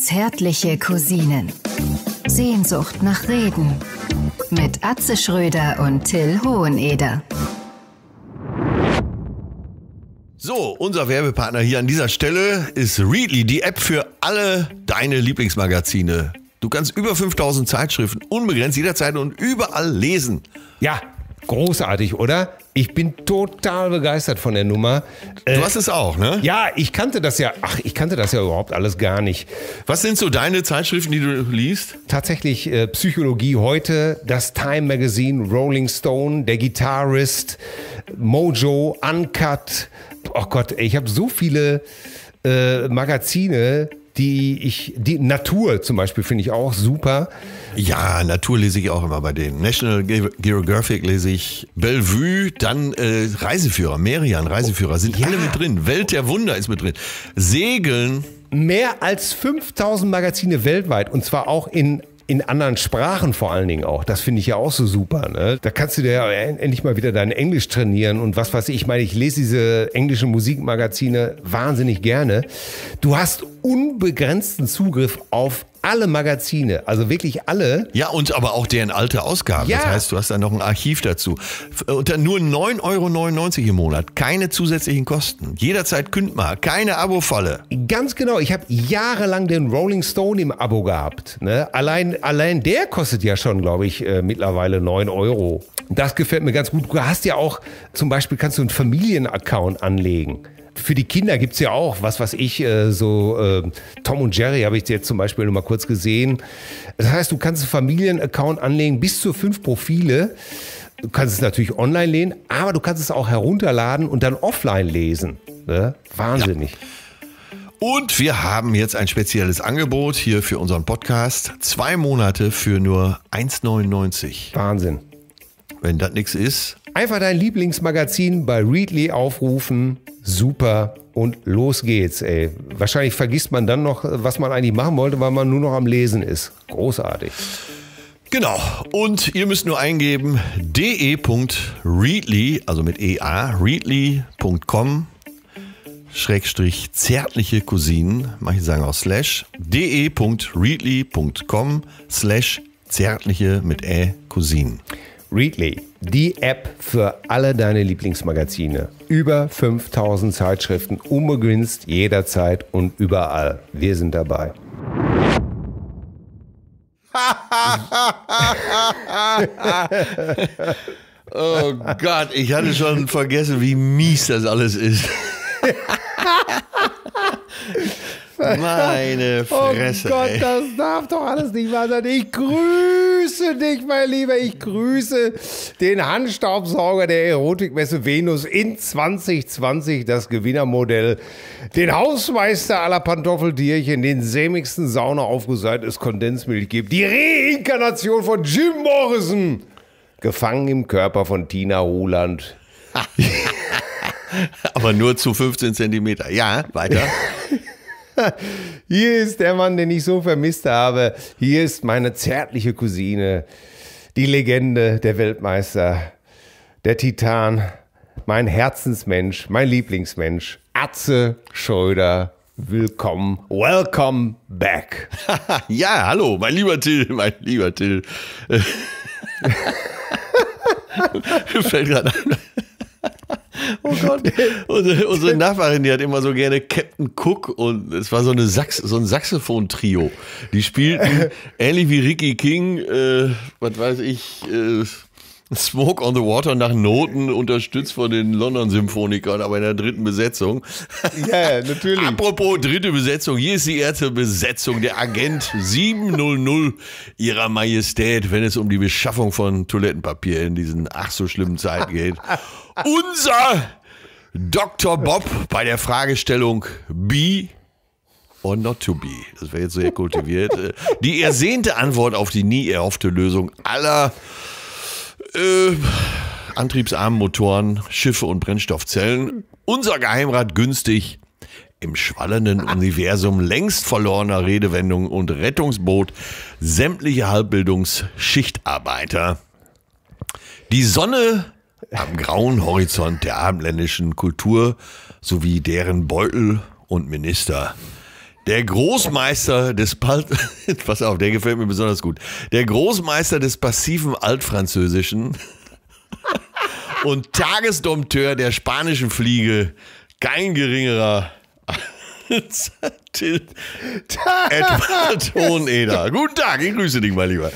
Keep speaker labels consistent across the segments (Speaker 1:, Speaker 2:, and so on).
Speaker 1: Zärtliche Cousinen. Sehnsucht nach Reden. Mit Atze Schröder und Till Hoheneder.
Speaker 2: So, unser Werbepartner hier an dieser Stelle ist Readly, die App für alle deine Lieblingsmagazine. Du kannst über 5000 Zeitschriften unbegrenzt jederzeit und überall lesen. Ja, Großartig, oder? Ich bin
Speaker 1: total begeistert von der Nummer. Äh, du hast es auch, ne? Ja, ich kannte das ja. Ach, ich kannte das ja überhaupt alles gar nicht. Was sind so deine Zeitschriften, die du liest? Tatsächlich äh, Psychologie heute, das Time Magazine, Rolling Stone, der Gitarrist, Mojo, Uncut. Oh Gott, ich habe so viele äh,
Speaker 2: Magazine die ich, die Natur zum Beispiel finde ich auch super. Ja, Natur lese ich auch immer bei denen. National Geographic lese ich, Bellevue, dann äh, Reiseführer, Merian, Reiseführer sind ja. alle mit drin. Welt der Wunder ist mit drin. Segeln.
Speaker 1: Mehr als 5000 Magazine weltweit und zwar auch in in anderen Sprachen vor allen Dingen auch. Das finde ich ja auch so super. Ne? Da kannst du dir ja endlich mal wieder dein Englisch trainieren und was weiß ich. Ich meine, ich lese diese englischen Musikmagazine wahnsinnig gerne. Du
Speaker 2: hast unbegrenzten Zugriff auf alle Magazine, also wirklich alle. Ja, und aber auch deren alte Ausgaben. Ja. Das heißt, du hast dann noch ein Archiv dazu. Unter nur 9,99 Euro im Monat, keine zusätzlichen Kosten. Jederzeit kündbar, keine Abo-Falle. Ganz
Speaker 1: genau. Ich habe jahrelang den Rolling Stone im Abo gehabt. Ne? Allein, allein der kostet ja schon, glaube ich, äh, mittlerweile 9 Euro. Das gefällt mir ganz gut. Du hast ja auch, zum Beispiel kannst du einen Familienaccount anlegen für die Kinder gibt es ja auch, was was ich, äh, so äh, Tom und Jerry habe ich jetzt zum Beispiel nur mal kurz gesehen. Das heißt, du kannst einen Familienaccount anlegen, bis zu fünf Profile. Du kannst es natürlich online lehnen, aber du kannst es auch
Speaker 2: herunterladen und dann offline lesen. Ne? Wahnsinnig. Ja. Und wir haben jetzt ein spezielles Angebot hier für unseren Podcast. Zwei Monate für nur 1,99. Wahnsinn. Wenn das nichts ist.
Speaker 1: Einfach dein Lieblingsmagazin bei Readly aufrufen Super und los geht's, ey. Wahrscheinlich vergisst man dann noch, was man eigentlich machen wollte, weil man nur noch am Lesen ist. Großartig.
Speaker 2: Genau. Und ihr müsst nur eingeben de.readly, also mit ea, readly.com Schrägstrich zärtliche Cousinen, manche sagen auch slash, de.readly.com slash zärtliche mit ä Cousinen. Readly, die App für alle deine
Speaker 1: Lieblingsmagazine. Über 5000 Zeitschriften unbegrenzt jederzeit und überall. Wir sind dabei.
Speaker 2: oh Gott, ich hatte schon vergessen, wie mies das alles ist.
Speaker 1: Meine oh Fresse. Oh Gott, ey. das darf doch alles nicht wahr sein. Ich grüße dich, mein Lieber. Ich grüße den Handstaubsauger der Erotikmesse Venus in 2020, das Gewinnermodell, den Hausmeister aller Pantoffeltierchen, den sämigsten Sauna aufgeseit es Kondensmilch gibt, die Reinkarnation von Jim Morrison, gefangen im Körper von Tina Holand. Aber nur zu 15 Zentimeter. Ja, weiter. Hier ist der Mann, den ich so vermisst habe. Hier ist meine zärtliche Cousine, die Legende, der Weltmeister, der Titan, mein Herzensmensch, mein Lieblingsmensch, Atze Schröder. Willkommen,
Speaker 2: welcome back. ja, hallo, mein lieber Till, mein lieber Till. Fällt gerade an. Oh Gott. Unsere, unsere, Nachbarin, die hat immer so gerne Captain Cook und es war so, eine Sax, so ein Saxophon-Trio. Die spielten ähnlich wie Ricky King, äh, was weiß ich, äh, Smoke on the Water nach Noten, unterstützt von den London-Symphonikern, aber in der dritten Besetzung. Ja, natürlich. Apropos dritte Besetzung, hier ist die erste Besetzung, der Agent 700 Ihrer Majestät, wenn es um die Beschaffung von Toilettenpapier in diesen ach so schlimmen Zeiten geht unser Dr. Bob bei der Fragestellung Be or not to be. Das wäre jetzt sehr kultiviert. Die ersehnte Antwort auf die nie erhoffte Lösung aller äh, antriebsarmen Motoren, Schiffe und Brennstoffzellen. Unser Geheimrat günstig im schwallenden Universum längst verlorener Redewendungen und Rettungsboot sämtliche Halbbildungsschichtarbeiter. Die Sonne am grauen Horizont der abendländischen Kultur sowie deren Beutel und Minister. Der Großmeister des Pal Pass auf, der gefällt mir besonders gut. Der Großmeister des passiven Altfranzösischen und Tagesdompteur der spanischen Fliege, kein geringerer als
Speaker 1: Edward
Speaker 2: Hoheneder. Guten Tag, ich grüße dich, mein Lieber.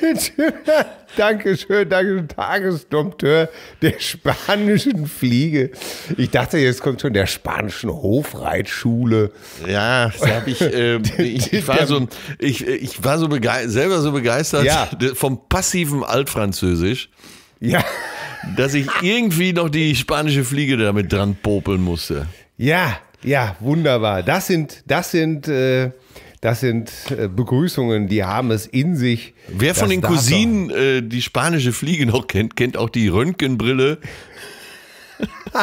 Speaker 1: Dankeschön, Dankeschön, Tagesdompteur der spanischen
Speaker 2: Fliege. Ich dachte, jetzt kommt schon der spanischen Hofreitschule. Ja, da habe ich, äh, ich, ich, war so, ich, ich war so selber so begeistert ja. vom passiven Altfranzösisch. Ja. Dass ich irgendwie noch die spanische Fliege damit dran popeln musste. Ja, ja, wunderbar. Das sind, das
Speaker 1: sind. Äh, das sind äh, Begrüßungen, die haben es in sich. Wer von den Cousinen
Speaker 2: äh, die spanische Fliege noch kennt, kennt auch die Röntgenbrille.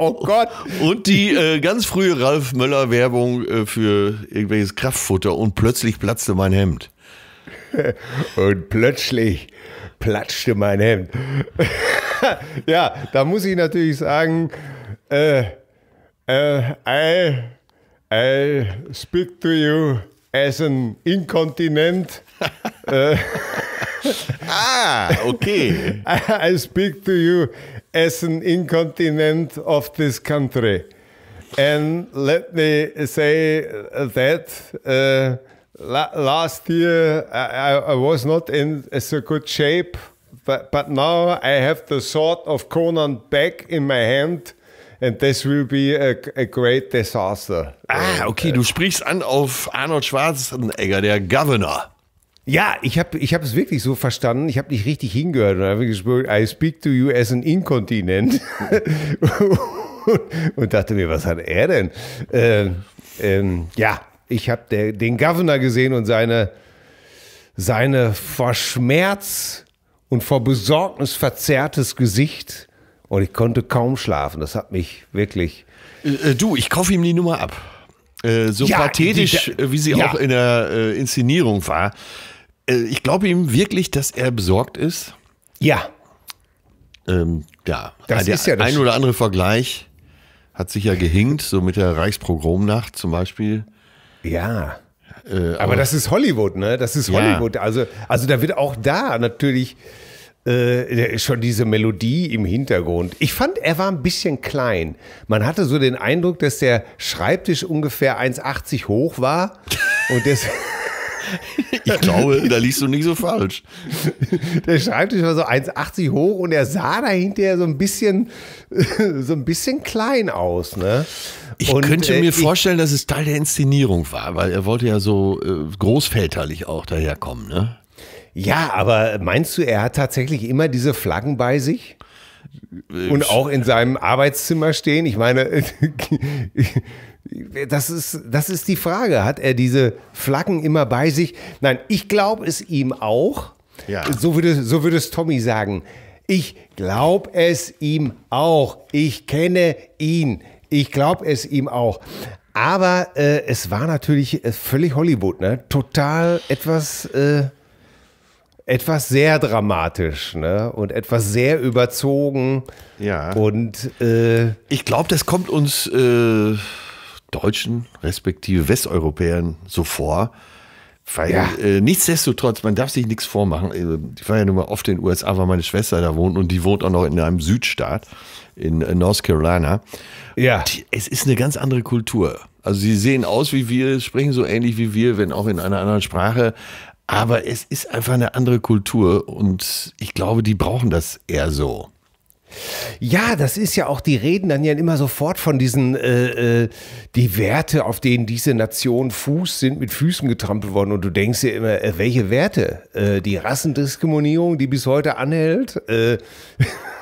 Speaker 2: oh Gott. Und die äh, ganz frühe Ralf Möller Werbung äh, für irgendwelches Kraftfutter und plötzlich platzte mein Hemd. und plötzlich platschte mein Hemd. ja, da muss ich natürlich
Speaker 1: sagen, äh, äh, äh, I speak to you as an incontinent. uh, ah, okay. I, I, speak to you as an incontinent of this country. And let me say that uh, la last year I, I, was not in as a good shape, but, but now I have the sword of Conan back in
Speaker 2: my hand and this will be a, a great disaster. Ah, okay, äh, du sprichst an auf Arnold Schwarzenegger, der Governor.
Speaker 1: Ja, ich habe ich hab es wirklich so verstanden. Ich habe nicht richtig hingehört. Und habe gesprochen, I speak to you as an incontinent. und dachte mir, was hat er denn? Ähm, ähm, ja, ich habe den Governor gesehen und seine, seine vor Schmerz und vor Besorgnis verzerrtes Gesicht und ich konnte kaum
Speaker 2: schlafen. Das hat mich wirklich. Äh, äh, du, ich kaufe ihm die Nummer ab. Äh, so ja, pathetisch, die, äh, wie sie ja. auch in der äh, Inszenierung war. Äh, ich glaube ihm wirklich, dass er besorgt ist. Ja. Ähm, ja. Das der ist ja das ein oder andere Vergleich hat sich ja gehinkt, so mit der Reichspogromnacht zum Beispiel. Ja. Aber, aber, das ist
Speaker 1: Hollywood, ne? Das ist Hollywood. Ja. Also, also da wird auch da natürlich äh, schon diese Melodie im Hintergrund. Ich fand, er war ein bisschen klein. Man hatte so den Eindruck, dass der Schreibtisch ungefähr 1,80 hoch war und das.
Speaker 2: Ich glaube, da liegst du nicht so falsch.
Speaker 1: Der Schreibtisch war so 1,80 hoch und er sah da hinterher so ein bisschen,
Speaker 2: so ein bisschen klein aus. Ne? Ich und, könnte äh, mir äh, vorstellen, dass es Teil der Inszenierung war, weil er wollte ja so äh, großväterlich auch daherkommen. Ne? Ja,
Speaker 1: aber meinst du, er hat tatsächlich immer diese Flaggen bei sich? Und auch in seinem Arbeitszimmer stehen? Ich meine, das ist, das ist die Frage. Hat er diese Flaggen immer bei sich? Nein, ich glaube es ihm auch. Ja. So, würde, so würde es Tommy sagen. Ich glaube es ihm auch. Ich kenne ihn. Ich glaube es ihm auch. Aber äh, es war natürlich äh, völlig Hollywood, ne? Total etwas. Äh etwas sehr dramatisch ne? und etwas sehr überzogen. Ja. Und
Speaker 2: äh, ich glaube, das kommt uns äh, Deutschen respektive Westeuropäern so vor. Weil ja. äh, nichtsdestotrotz, man darf sich nichts vormachen. Äh, ich war ja nun mal oft in den USA, weil meine Schwester da wohnt und die wohnt auch noch in einem Südstaat in äh, North Carolina. Ja. Die, es ist eine ganz andere Kultur. Also sie sehen aus wie wir, sprechen so ähnlich wie wir, wenn auch in einer anderen Sprache, aber es ist einfach eine andere Kultur und ich glaube, die brauchen das eher so.
Speaker 1: Ja, das ist ja auch, die reden dann ja immer sofort von diesen, äh, äh, die Werte, auf denen diese Nation Fuß sind, mit Füßen getrampelt worden. Und du denkst dir immer, äh, welche Werte? Äh, die Rassendiskriminierung, die bis heute anhält? Äh,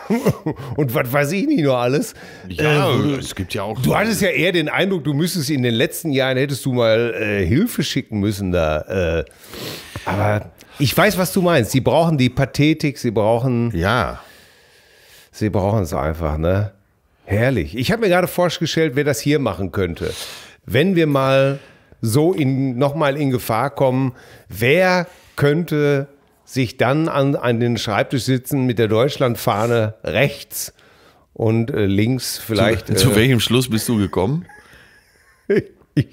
Speaker 1: und was weiß ich nicht nur alles. Ja, äh, es gibt ja auch. Du hattest ja eher den Eindruck, du müsstest in den letzten Jahren hättest du mal Hilfe schicken müssen da. Aber ich weiß, was du meinst. Sie brauchen die Pathetik, sie brauchen. Ja. Sie brauchen es einfach, ne? Herrlich. Ich habe mir gerade vorgestellt, wer das hier machen könnte. Wenn wir mal so in, nochmal in Gefahr kommen, wer könnte sich dann an, an den Schreibtisch sitzen mit der Deutschlandfahne rechts und äh, links vielleicht. Zu, äh, welchem
Speaker 2: Schluss bist du gekommen?
Speaker 1: ich,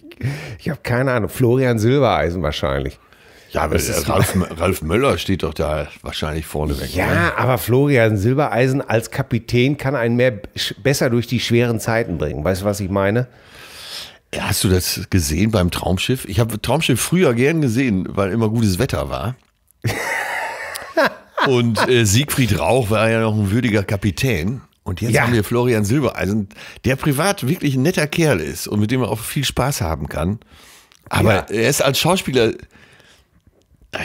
Speaker 1: ich habe keine Ahnung. Florian Silbereisen wahrscheinlich. Ja, aber Ralf, Ralf, Möller steht doch da wahrscheinlich vorne weg. Ja, ne? aber Florian Silbereisen als Kapitän kann einen mehr
Speaker 2: besser durch die schweren Zeiten bringen. Weißt du, was ich meine? hast du das gesehen beim Traumschiff? Ich habe Traumschiff früher gern gesehen, weil immer gutes Wetter war.
Speaker 1: Und äh,
Speaker 2: Siegfried Rauch war ja noch ein würdiger Kapitän. Und jetzt ja. haben wir Florian Silbereisen, der privat wirklich ein netter Kerl ist und mit dem man auch viel Spaß haben kann. Aber ja. er ist als Schauspieler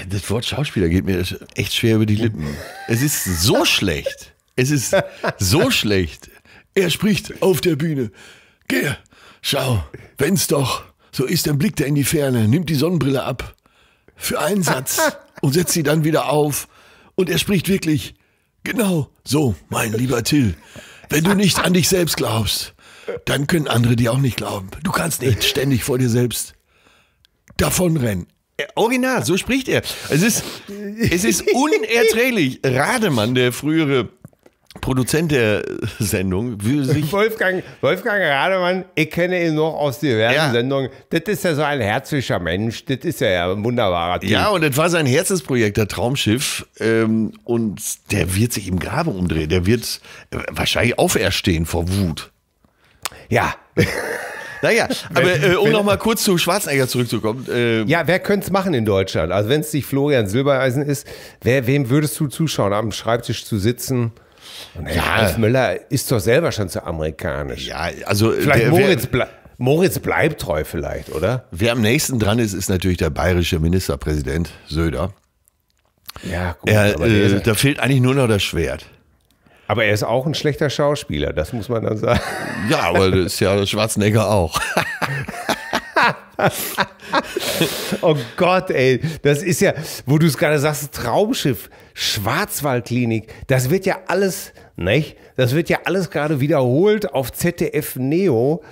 Speaker 2: das Wort Schauspieler geht mir echt schwer über die Lippen. Es ist so schlecht. Es ist so schlecht. Er spricht auf der Bühne. Geh, schau, wenn's doch. So ist, dann blickt er in die Ferne, nimmt die Sonnenbrille ab. Für einen Satz und setzt sie dann wieder auf. Und er spricht wirklich, genau, so, mein lieber Till. Wenn du nicht an dich selbst glaubst, dann können andere dir auch nicht glauben. Du kannst nicht ständig vor dir selbst davonrennen. Original, so spricht er. Es ist, es ist unerträglich. Rademann, der frühere Produzent der Sendung,
Speaker 1: würde sich. Wolfgang, Wolfgang Rademann, ich kenne ihn noch aus diversen ja. Sendungen. Das ist ja so ein herzlicher Mensch. Das ist ja ein wunderbarer Typ. Ja,
Speaker 2: und das war sein Herzensprojekt, der Traumschiff. Ähm, und der wird sich im Grabe umdrehen. Der wird äh, wahrscheinlich auferstehen vor Wut. Ja. Naja, aber äh, um nochmal kurz zu Schwarzenegger
Speaker 1: zurückzukommen. Äh, ja, wer könnte es machen in Deutschland? Also wenn es nicht Florian Silbereisen ist, wer, wem würdest du zuschauen, am Schreibtisch zu sitzen? Und ja. Ralf Müller ist doch selber schon zu amerikanisch. Ja, also äh, vielleicht der, Moritz Bleib. Moritz bleibt treu vielleicht, oder?
Speaker 2: Wer am nächsten dran ist, ist natürlich der bayerische Ministerpräsident Söder. Ja, gut. Er, äh, da
Speaker 1: fehlt eigentlich nur
Speaker 2: noch das Schwert. Aber
Speaker 1: er ist auch ein schlechter Schauspieler, das muss man dann sagen. Ja, aber das ist
Speaker 2: ja Schwarzenegger auch.
Speaker 1: oh Gott, ey, das ist ja, wo du es gerade sagst, Traumschiff, Schwarzwaldklinik, das wird ja alles, nicht? Das wird ja alles gerade wiederholt auf ZDF Neo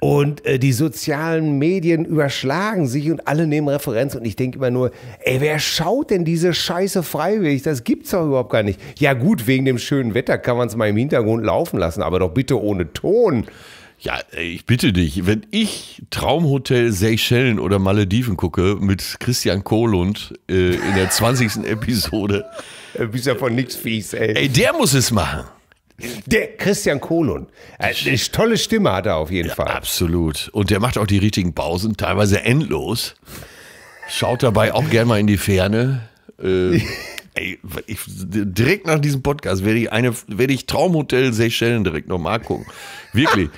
Speaker 1: und äh, die sozialen Medien überschlagen sich und alle nehmen Referenz und ich denke immer nur, ey, wer schaut denn diese Scheiße freiwillig? Das gibt's doch überhaupt gar nicht. Ja gut, wegen dem schönen Wetter kann man es mal im Hintergrund laufen lassen, aber doch bitte
Speaker 2: ohne Ton. Ja, ich bitte dich, wenn ich Traumhotel Seychellen oder Malediven gucke mit Christian Kohlund äh, in der 20. Episode. Du bist ja von nichts fies, ey. Ey, der muss es machen. Der Christian Kohlund. Äh, eine tolle Stimme hat er auf jeden ja, Fall. Absolut. Und der macht auch die richtigen Pausen, teilweise endlos. Schaut dabei auch gerne mal in die Ferne. Äh, ey, ich, direkt nach diesem Podcast werde ich, eine, werde ich Traumhotel Seychellen direkt nochmal gucken. Wirklich.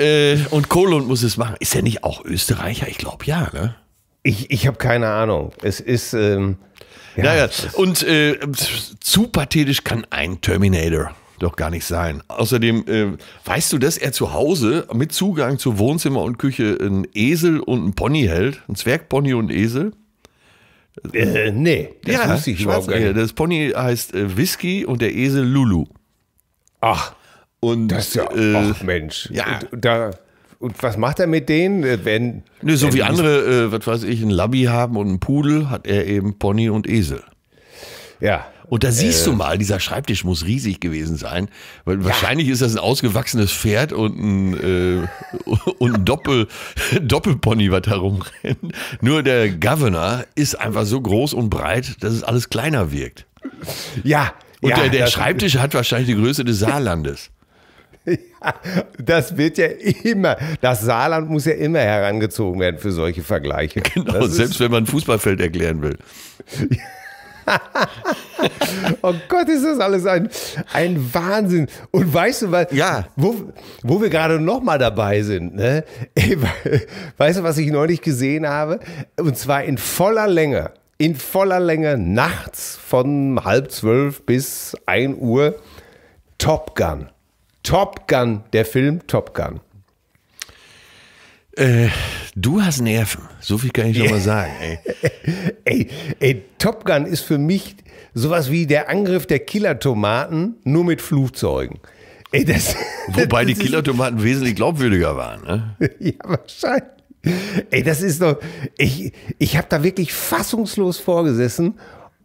Speaker 2: Äh, und Kohlund muss es machen. Ist er nicht auch Österreicher? Ich glaube ja, ne? Ich, ich habe keine Ahnung. Es ist. Ähm, ja, naja, und äh, zu pathetisch kann ein Terminator doch gar nicht sein. Außerdem, äh, weißt du, dass er zu Hause mit Zugang zu Wohnzimmer und Küche einen Esel und einen Pony hält? Ein Zwergpony und Esel? Äh, nee, das ja, wusste ich überhaupt gar nicht. Äh, das Pony heißt äh, Whisky und der Esel Lulu. Ach, und, das ist ja,
Speaker 1: äh, Mensch. Ja. Und, da, und was macht er mit denen, äh, wenn. Ne, so wenn wie
Speaker 2: andere, äh, was weiß ich, ein Labby haben und einen Pudel, hat er eben Pony und Esel. Ja. Und da siehst äh, du mal, dieser Schreibtisch muss riesig gewesen sein, weil ja. wahrscheinlich ist das ein ausgewachsenes Pferd und ein, äh, und ein Doppel, Doppelpony, was da rumrennt. Nur der Governor ist einfach so groß und breit, dass es alles kleiner wirkt. Ja. Und ja, der, der Schreibtisch hat wahrscheinlich die Größe des Saarlandes.
Speaker 1: das wird ja immer, das Saarland muss ja immer herangezogen werden für solche
Speaker 2: Vergleiche. Genau, das selbst wenn man ein Fußballfeld erklären will.
Speaker 1: oh Gott, ist das alles ein, ein Wahnsinn. Und weißt du, was, ja. wo, wo wir gerade nochmal dabei sind, ne? weißt du, was ich neulich gesehen habe? Und zwar in voller Länge, in voller Länge nachts von halb zwölf bis ein Uhr Top Gun. Top Gun, der Film Top Gun. Äh, du hast Nerven, so viel kann ich schon mal sagen. Ey. ey, ey, Top Gun ist für mich sowas wie der Angriff der Killer-Tomaten, nur mit Flugzeugen. Ey, das, Wobei
Speaker 2: das die Killer-Tomaten wesentlich glaubwürdiger waren.
Speaker 1: Ne? ja, wahrscheinlich. Ey, das ist doch. Ich, ich habe da wirklich fassungslos vorgesessen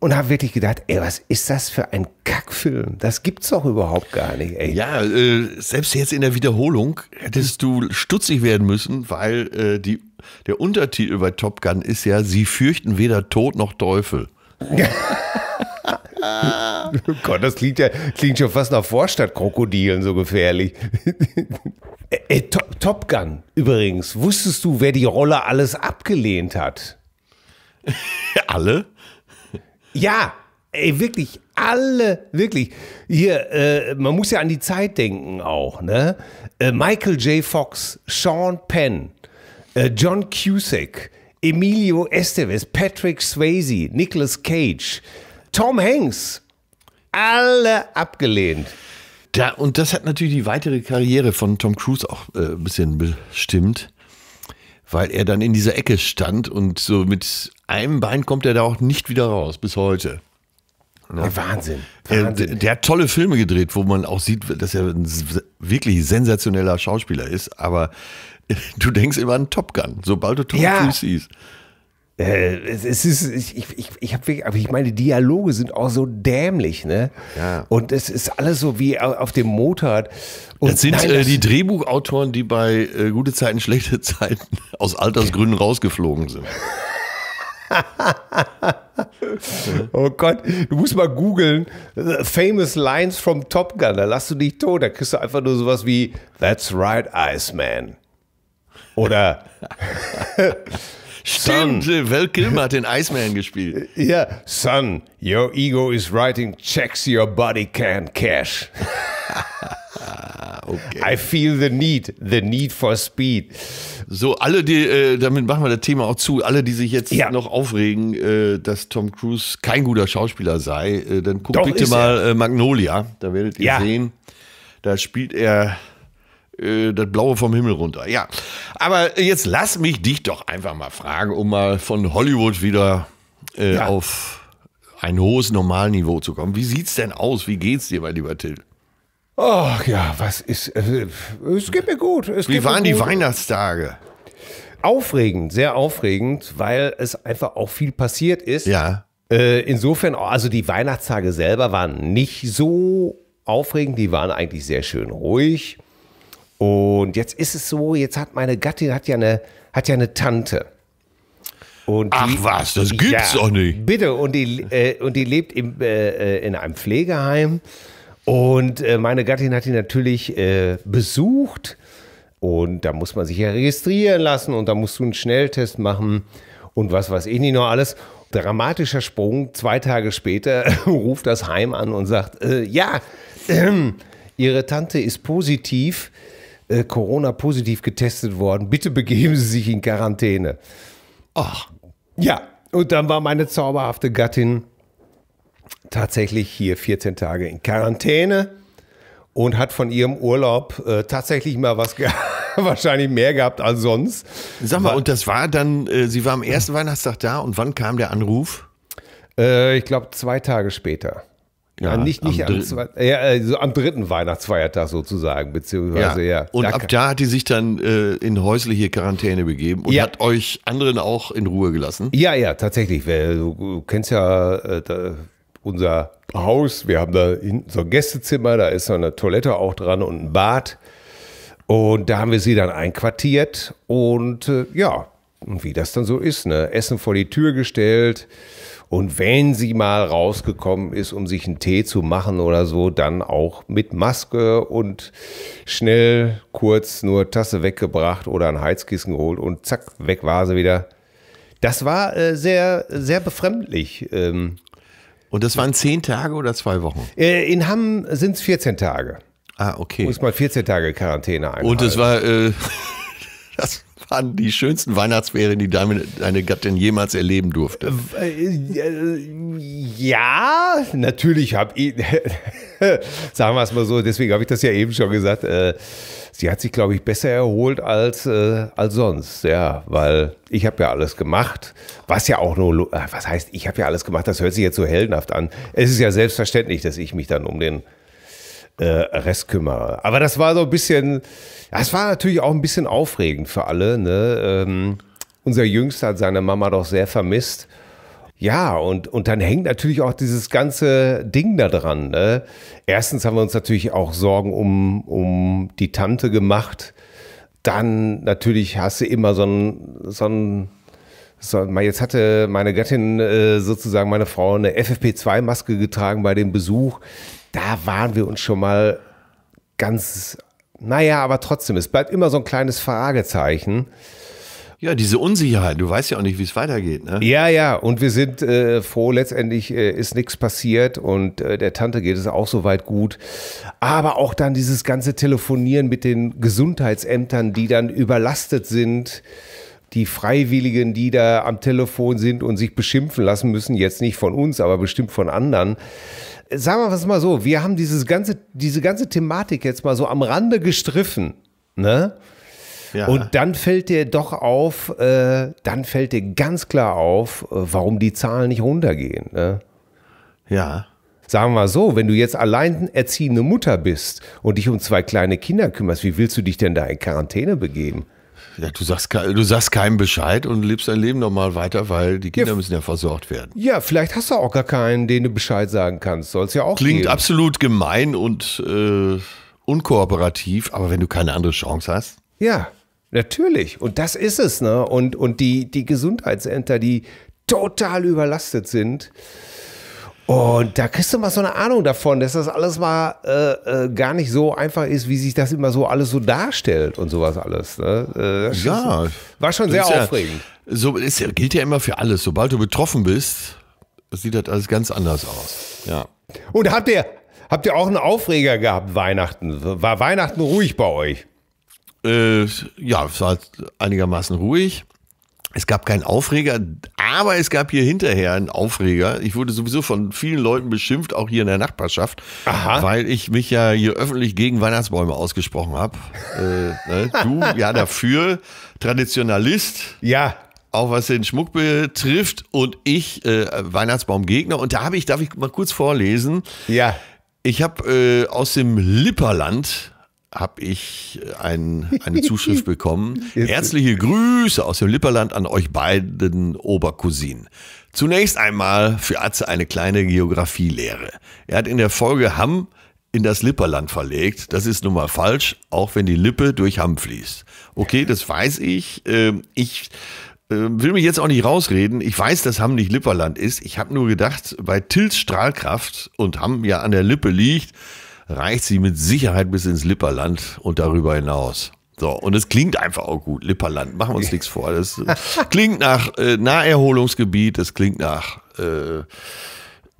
Speaker 1: und habe wirklich gedacht, ey, was ist das für ein Kackfilm? Das gibt's doch
Speaker 2: überhaupt gar nicht, ey. Ja, äh, selbst jetzt in der Wiederholung hättest du stutzig werden müssen, weil äh, die, der Untertitel bei Top Gun ist ja, sie fürchten weder Tod noch Teufel. oh Gott, das klingt ja klingt schon fast nach Vorstadtkrokodilen so gefährlich.
Speaker 1: Ey, Top, Top Gun übrigens, wusstest du, wer die Rolle alles abgelehnt hat? Alle? Ja, ey, wirklich, alle, wirklich. Hier, äh, man muss ja an die Zeit denken auch, ne? Äh, Michael J. Fox, Sean Penn, äh, John Cusick, Emilio Estevez, Patrick Swayze, Nicolas Cage, Tom
Speaker 2: Hanks. Alle abgelehnt. Ja, und das hat natürlich die weitere Karriere von Tom Cruise auch äh, ein bisschen bestimmt, weil er dann in dieser Ecke stand und so mit einem Bein kommt er da auch nicht wieder raus, bis heute. Ja. Ne? Wahnsinn. Äh, Wahnsinn. Der, der, hat tolle Filme gedreht, wo man auch sieht, dass er ein wirklich sensationeller Schauspieler ist, aber äh, du denkst immer an Top Gun, sobald du Tom ja. Cruise siehst. Äh, es,
Speaker 1: ist, ich, ich, ich habe aber ich meine,
Speaker 2: Dialoge sind auch so dämlich, ne? Ja. Und es ist
Speaker 1: alles so wie auf dem Motorrad.
Speaker 2: Und das sind nein, äh, das äh, die Drehbuchautoren, die bei äh, gute Zeiten, schlechte Zeiten aus Altersgründen rausgeflogen sind. oh Gott, du musst
Speaker 1: mal googeln. Famous Lines from Top Gun, da lass du dich tot. Da kriegst du einfach nur sowas wie That's right, Iceman. Oder Stimmt, Val Kilmer hat den Iceman gespielt. Ja, Son, your ego is writing checks your body can't cash okay.
Speaker 2: I feel the need, the need for speed. So, alle, die, äh, damit machen wir das Thema auch zu, alle, die sich jetzt ja. noch aufregen, äh, dass Tom Cruise kein guter Schauspieler sei, äh, dann guckt Doch, bitte mal äh, Magnolia. Da werdet ihr ja. sehen, da spielt er äh, das Blaue vom Himmel runter. Ja, aber jetzt lass mich dich doch einfach mal fragen, um mal von Hollywood wieder äh, ja. auf ein hohes Normalniveau zu kommen. Wie sieht's denn aus? Wie geht's dir, mein lieber Till?
Speaker 1: Ach ja, was ist. Also, es geht mir gut. Wie waren gut. die
Speaker 2: Weihnachtstage? Aufregend, sehr
Speaker 1: aufregend, weil es einfach auch viel passiert ist. Ja. Äh, insofern, also die Weihnachtstage selber waren nicht so aufregend, die waren eigentlich sehr schön ruhig. Und jetzt ist es so, jetzt hat meine Gattin hat ja eine, hat ja eine Tante.
Speaker 2: Und Ach was, das gibt's ja, doch nicht.
Speaker 1: Bitte, und die, äh, und die lebt im, äh, äh, in einem Pflegeheim. Und äh, meine Gattin hat ihn natürlich äh, besucht und da muss man sich ja registrieren lassen und da musst du einen Schnelltest machen und was weiß ich nicht noch alles. Dramatischer Sprung, zwei Tage später ruft das Heim an und sagt, äh, ja, Ihre Tante ist positiv, äh, Corona positiv getestet worden, bitte begeben Sie sich in Quarantäne. Ach, ja, und dann war meine zauberhafte Gattin tatsächlich hier 14 Tage in Quarantäne und hat von ihrem Urlaub äh, tatsächlich mal was gehabt. Wahrscheinlich mehr gehabt als sonst. Sag mal, und das war dann, äh, sie war am ersten Weihnachtstag da und wann kam der Anruf? Äh, ich glaube, zwei Tage später.
Speaker 2: Ja, ja äh, nicht, am nicht am, zwei, ja, äh, so am, dritten Weihnachtsfeiertag sozusagen,
Speaker 1: beziehungsweise ja. ja und da ab da
Speaker 2: hat die sich dann äh, in häusliche Quarantäne begeben und hat euch anderen auch in Ruhe gelassen? Ja, ja, tatsächlich. Du kennst ja unser
Speaker 1: Haus. Wir haben da hinten so ein Gästezimmer, da ist so eine Toilette auch dran und ein Bad. Und da haben wir sie dann einquartiert und äh, ja, und wie das dann so ist, ne? Essen vor die Tür gestellt. Und wenn sie mal rausgekommen ist, um sich einen Tee zu machen oder so, dann auch mit Maske und schnell kurz nur Tasse weggebracht oder ein Heizkissen geholt und zack, weg war sie wieder. Das war äh, sehr, sehr befremdlich. Ähm, und das waren zehn Tage oder zwei Wochen? Äh, in Hamm sind es 14 Tage. Ah, okay. Muss mal 14 Tage
Speaker 2: Quarantäne einhalten. Und es war, äh, das waren die schönsten Weihnachtsferien, die deine Gattin jemals erleben durfte.
Speaker 1: Äh, äh,
Speaker 2: ja,
Speaker 1: natürlich habe ich, sagen wir es mal so, deswegen habe ich das ja eben schon gesagt, äh, sie hat sich, glaube ich, besser erholt als, äh, als sonst, ja, weil ich habe ja alles gemacht, was ja auch nur, äh, was heißt, ich habe ja alles gemacht, das hört sich jetzt so heldenhaft an. Es ist ja selbstverständlich, dass ich mich dann um den äh, Rest kümmere. Aber das war so ein bisschen, das war natürlich auch ein bisschen aufregend für alle, ne? Ähm, unser Jüngster hat seine Mama doch sehr vermisst. Ja, und, und dann hängt natürlich auch dieses ganze Ding da dran. Ne? Erstens haben wir uns natürlich auch Sorgen um, um die Tante gemacht. Dann natürlich hast du immer so ein, so ein so, jetzt hatte meine Gattin äh, sozusagen, meine Frau, eine FFP2-Maske getragen bei dem Besuch. Da waren wir uns schon mal ganz, naja, aber trotzdem, es bleibt immer so ein kleines Fragezeichen. Ja, diese Unsicherheit, du weißt ja auch nicht, wie es weitergeht. Ne? Ja, ja, und wir sind äh, froh, letztendlich äh, ist nichts passiert und äh, der Tante geht es auch soweit gut. Aber auch dann dieses ganze Telefonieren mit den Gesundheitsämtern, die dann überlastet sind. Die Freiwilligen, die da am Telefon sind und sich beschimpfen lassen müssen, jetzt nicht von uns, aber bestimmt von anderen. Sagen wir es mal so, wir haben dieses ganze, diese ganze Thematik jetzt mal so am Rande gestriffen. Ne? Ja. Und dann fällt dir doch auf, äh, dann fällt dir ganz klar auf, äh, warum die Zahlen nicht runtergehen. Ne? Ja. Sagen wir mal so, wenn du jetzt allein erziehende Mutter bist und dich um zwei kleine Kinder kümmerst,
Speaker 2: wie willst du dich denn da in Quarantäne begeben? Ja, du sagst, du sagst keinem Bescheid und lebst dein Leben nochmal weiter, weil die Kinder ja, müssen ja versorgt werden.
Speaker 1: Ja, vielleicht hast du auch gar keinen, den du Bescheid sagen
Speaker 2: kannst. Soll es ja auch Klingt geben. absolut gemein und äh, unkooperativ, aber wenn du keine andere Chance hast.
Speaker 1: Ja, Natürlich. Und das ist es. Ne? Und, und die, die Gesundheitsämter, die total überlastet sind. Und da kriegst du mal so eine Ahnung davon, dass das alles mal äh, äh, gar nicht so einfach ist, wie sich das immer so alles
Speaker 2: so darstellt und sowas alles. Ne? Äh, ja. war schon sehr ja, aufregend. so ist, gilt ja immer für alles. Sobald du betroffen bist, sieht das alles ganz anders aus. Ja.
Speaker 1: Und habt ihr, habt ihr auch einen Aufreger gehabt, Weihnachten? War Weihnachten ruhig bei euch?
Speaker 2: äh, ja, es war halt einigermaßen ruhig. Es gab keinen Aufreger, aber es gab hier hinterher einen Aufreger. Ich wurde sowieso von vielen Leuten beschimpft, auch hier in der Nachbarschaft, Aha. weil ich mich ja hier öffentlich gegen Weihnachtsbäume ausgesprochen habe. äh, ne? Du ja dafür, Traditionalist. Ja. Auch was den Schmuck betrifft und ich äh, Weihnachtsbaumgegner. Und da habe ich, darf ich mal kurz vorlesen? Ja. Ich habe äh, aus dem Lipperland habe ich äh, ein, eine Zuschrift bekommen. Herzliche Grüße aus dem Lipperland an euch beiden Obercousinen. Zunächst einmal für Atze eine kleine Geografielehre. Er hat in der Folge Hamm in das Lipperland verlegt. Das ist nun mal falsch, auch wenn die Lippe durch Hamm fließt. Okay, das weiß ich. Ähm, ich ähm, will mich jetzt auch nicht rausreden. Ich weiß, dass Hamm nicht Lipperland ist. Ich habe nur gedacht, bei Tils Strahlkraft und Hamm ja an der Lippe liegt, reicht sie mit Sicherheit bis ins Lipperland und darüber hinaus. So, und es klingt einfach auch gut, Lipperland, machen wir uns nichts vor. Das äh, klingt nach äh, Naherholungsgebiet, es klingt nach äh,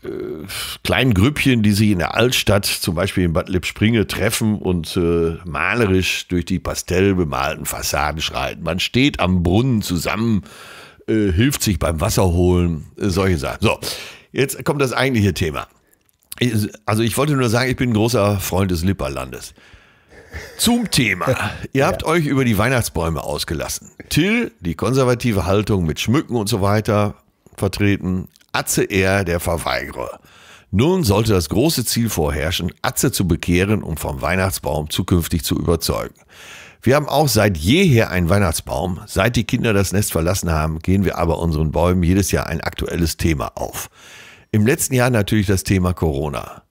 Speaker 2: äh, kleinen Grüppchen, die sich in der Altstadt, zum Beispiel in Bad Lippspringe, treffen und äh, malerisch durch die pastellbemalten Fassaden schreiten. Man steht am Brunnen zusammen, äh, hilft sich beim Wasserholen, äh, solche Sachen. So, jetzt kommt das eigentliche Thema. Also ich wollte nur sagen, ich bin ein großer Freund des Lipperlandes. Zum Thema. Ihr habt ja. euch über die Weihnachtsbäume ausgelassen. Till, die konservative Haltung mit Schmücken und so weiter vertreten. Atze er, der Verweigerer. Nun sollte das große Ziel vorherrschen, Atze zu bekehren, um vom Weihnachtsbaum zukünftig zu überzeugen. Wir haben auch seit jeher einen Weihnachtsbaum. Seit die Kinder das Nest verlassen haben, gehen wir aber unseren Bäumen jedes Jahr ein aktuelles Thema auf. Im letzten Jahr natürlich das Thema Corona.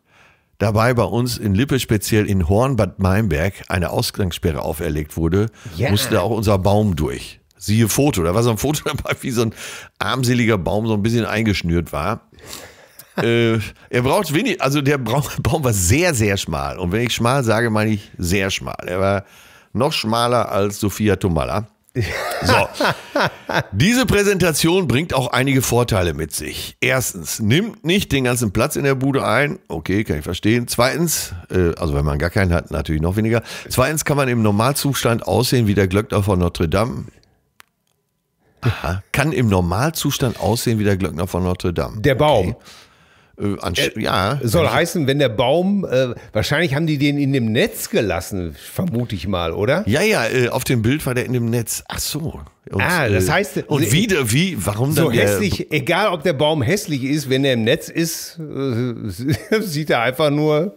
Speaker 2: Dabei bei uns in Lippe, speziell in Hornbad Meinberg, eine Ausgangssperre auferlegt wurde, yeah. musste auch unser Baum durch. Siehe Foto, da war so ein Foto dabei, wie so ein armseliger Baum so ein bisschen eingeschnürt war. äh, er braucht wenig, also der Baum war sehr, sehr schmal. Und wenn ich schmal sage, meine ich sehr schmal. Er war noch schmaler als Sophia Tomala. So. Diese Präsentation bringt auch einige Vorteile mit sich. Erstens, nimmt nicht den ganzen Platz in der Bude ein. Okay, kann ich verstehen. Zweitens, äh, also wenn man gar keinen hat, natürlich noch weniger. Zweitens kann man im Normalzustand aussehen wie der Glöckner von Notre Dame. Aha. Kann im Normalzustand aussehen wie der Glöckner von Notre Dame. Der Baum. Okay. Äh, äh, ja.
Speaker 1: Soll heißen, wenn der Baum, äh, wahrscheinlich haben die den in dem Netz gelassen, vermute ich
Speaker 2: mal, oder? Ja, ja, äh, auf dem Bild war der in dem Netz. Ach so. Und, ah, das äh, heißt. Und äh, wieder, wie, warum so dann? So hässlich,
Speaker 1: egal ob der Baum hässlich ist, wenn er im Netz ist,
Speaker 2: sieht er einfach nur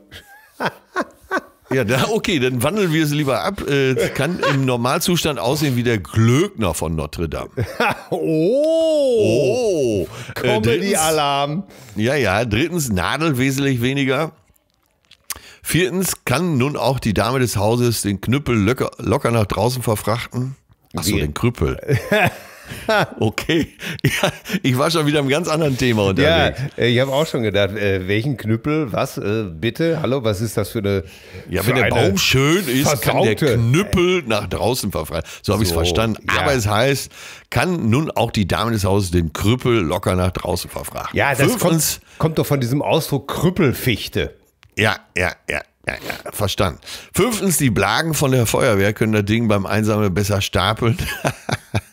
Speaker 2: ja, da, okay, dann wandeln wir sie lieber ab. Äh, kann im Normalzustand aussehen wie der Glöckner von Notre Dame.
Speaker 1: oh!
Speaker 2: oh. Äh, Comedy-Alarm. Äh, ja, ja. Drittens, Nadel wesentlich weniger. Viertens, kann nun auch die Dame des Hauses den Knüppel locker, locker nach draußen verfrachten. Achso, den Krüppel. Okay, ja, ich war schon wieder im ganz anderen Thema unterwegs. Ja, äh, ich habe auch schon gedacht, äh, welchen Knüppel, was, äh, bitte, hallo, was ist das für eine Ja, für wenn der Baum schön ist, kann der Knüppel nach draußen verfallen. So habe so, ich es verstanden. Ja. Aber es heißt, kann nun auch die Dame des Hauses den Krüppel locker nach draußen verfragen. Ja, das kommt, kommt doch von diesem Ausdruck Krüppelfichte. Ja, ja, ja. Ja, ja, verstanden. Fünftens, die Blagen von der Feuerwehr können das Ding beim Einsammeln besser stapeln.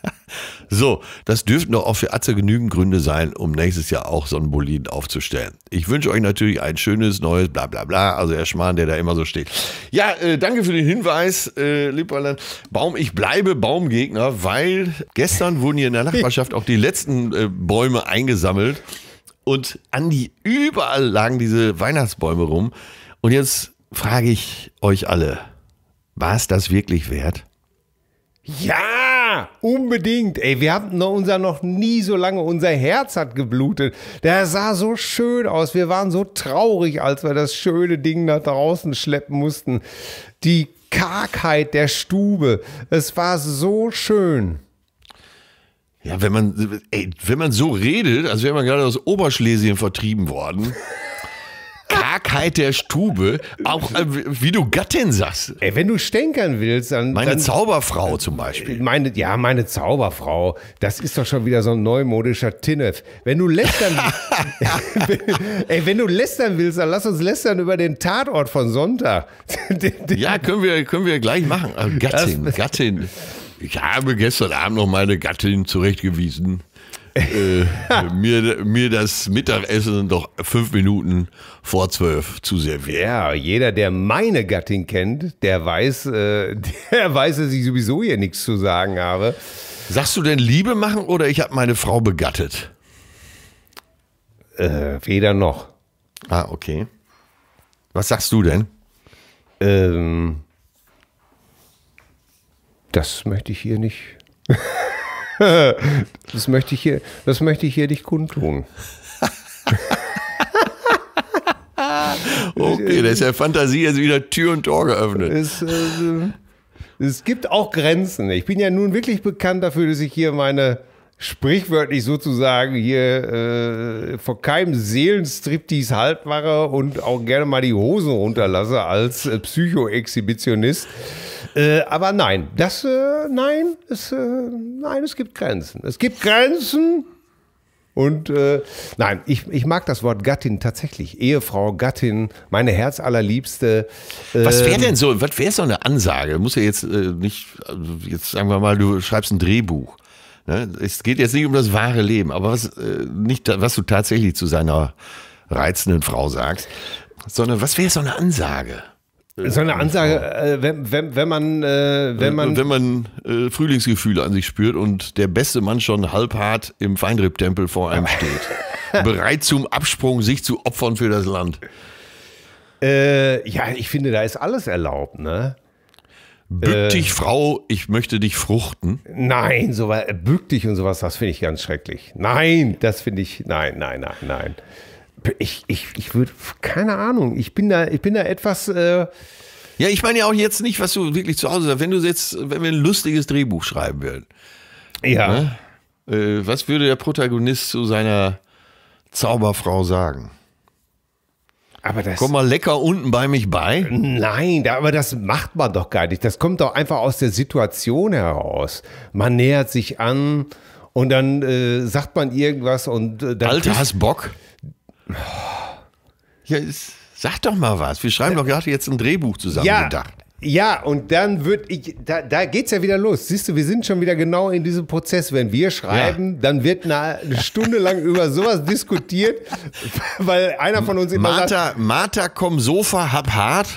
Speaker 2: So, das dürften doch auch für Atze genügend Gründe sein, um nächstes Jahr auch so einen Boliden aufzustellen. Ich wünsche euch natürlich ein schönes, neues, bla bla bla. Also Herr Schmarrn, der da immer so steht. Ja, äh, danke für den Hinweis, äh, Lippland. Baum, ich bleibe Baumgegner, weil gestern wurden hier in der Nachbarschaft auch die letzten äh, Bäume eingesammelt. Und an die überall lagen diese Weihnachtsbäume rum. Und jetzt frage ich euch alle, war es das wirklich wert?
Speaker 1: Ja! unbedingt. Ey, wir hatten noch unser noch nie so lange. Unser Herz hat geblutet. Der sah so schön aus. Wir waren so traurig, als wir das schöne Ding nach draußen schleppen mussten. Die Kargheit der Stube. Es war so schön.
Speaker 2: Ja, wenn man, ey, wenn man so redet, als wäre man gerade aus Oberschlesien vertrieben worden. Kargheit der Stube, auch äh, wie du Gattin sagst. Ey, wenn du stänkern
Speaker 1: willst, dann. Meine dann, Zauberfrau zum Beispiel. Meine, ja, meine Zauberfrau. Das ist doch schon wieder so ein neumodischer Tinnef. Wenn du lästern Ey, wenn du lästern willst, dann lass uns lästern über den Tatort von Sonntag.
Speaker 2: ja, können wir, können wir gleich machen. Also Gattin, Gattin. Ich habe gestern Abend noch meine Gattin zurechtgewiesen äh, mir, mir das Mittagessen doch fünf Minuten
Speaker 1: vor zwölf zu servieren. Ja, jeder, der meine Gattin kennt, der weiß, äh, der weiß, dass ich sowieso hier nichts zu sagen habe. Sagst du denn Liebe machen oder ich habe meine
Speaker 2: Frau begattet? Äh, weder noch. Ah, okay. Was sagst du denn? Ähm,
Speaker 1: das möchte ich hier nicht. das möchte ich hier, das möchte ich hier nicht kundtun.
Speaker 2: okay, da ist ja Fantasie jetzt wieder Tür und Tor geöffnet. Es, äh,
Speaker 1: es gibt auch Grenzen. Ich bin ja nun wirklich bekannt dafür, dass ich hier meine sprichwörtlich sozusagen hier äh, vor keinem Seelenstrip dies halt mache und auch gerne mal die Hosen runterlasse als äh, Psycho-Exhibitionist. Äh, aber nein, das, äh, nein, es, äh, nein, es gibt Grenzen. Es gibt Grenzen. Und äh, nein, ich, ich mag das Wort Gattin tatsächlich. Ehefrau, Gattin, meine herzallerliebste. Äh, was wäre ähm, denn
Speaker 2: so, was wäre so eine Ansage? Muss ja jetzt äh, nicht, also jetzt sagen wir mal, du schreibst ein Drehbuch. Ne? Es geht jetzt nicht um das wahre Leben, aber was, äh, nicht, was du tatsächlich zu seiner reizenden Frau sagst, sondern was wäre so eine Ansage?
Speaker 1: Äh, so eine Ansage, äh, wenn, wenn, wenn man,
Speaker 2: äh, wenn man, wenn man äh, Frühlingsgefühle an sich spürt und der beste Mann schon halbhart im Feinripp-Tempel vor einem steht, bereit zum Absprung, sich zu opfern für das Land. Äh, ja, ich finde, da ist alles erlaubt, ne?
Speaker 1: Bück äh, dich, Frau, ich möchte dich fruchten. Nein, so, bück dich und sowas, das finde ich ganz schrecklich. Nein, das finde ich, nein, nein, nein, nein ich, ich, ich würde, keine Ahnung, ich bin da, ich bin da etwas. Äh
Speaker 2: ja, ich meine ja auch jetzt nicht, was du wirklich zu Hause sagst. Wenn du jetzt, wenn wir ein lustiges Drehbuch schreiben würden. Ja. Ne? Äh, was würde der Protagonist zu seiner Zauberfrau sagen? Aber das, Komm mal lecker unten bei mich bei. Nein, aber das macht man doch gar nicht. Das kommt
Speaker 1: doch einfach aus der Situation heraus. Man nähert sich an und dann äh, sagt man irgendwas und äh, dann. Alter, hast Bock? Ja,
Speaker 2: ist, sag doch mal was. Wir schreiben doch gerade jetzt ein Drehbuch zusammen ja. gedacht.
Speaker 1: Ja, und dann wird ich, da, da es ja wieder los. Siehst du, wir sind schon wieder genau in diesem Prozess. Wenn wir schreiben, ja. dann wird eine, eine Stunde lang über sowas diskutiert, weil einer von uns immer Martha, sagt,
Speaker 2: Martha, komm Sofa, hab hart.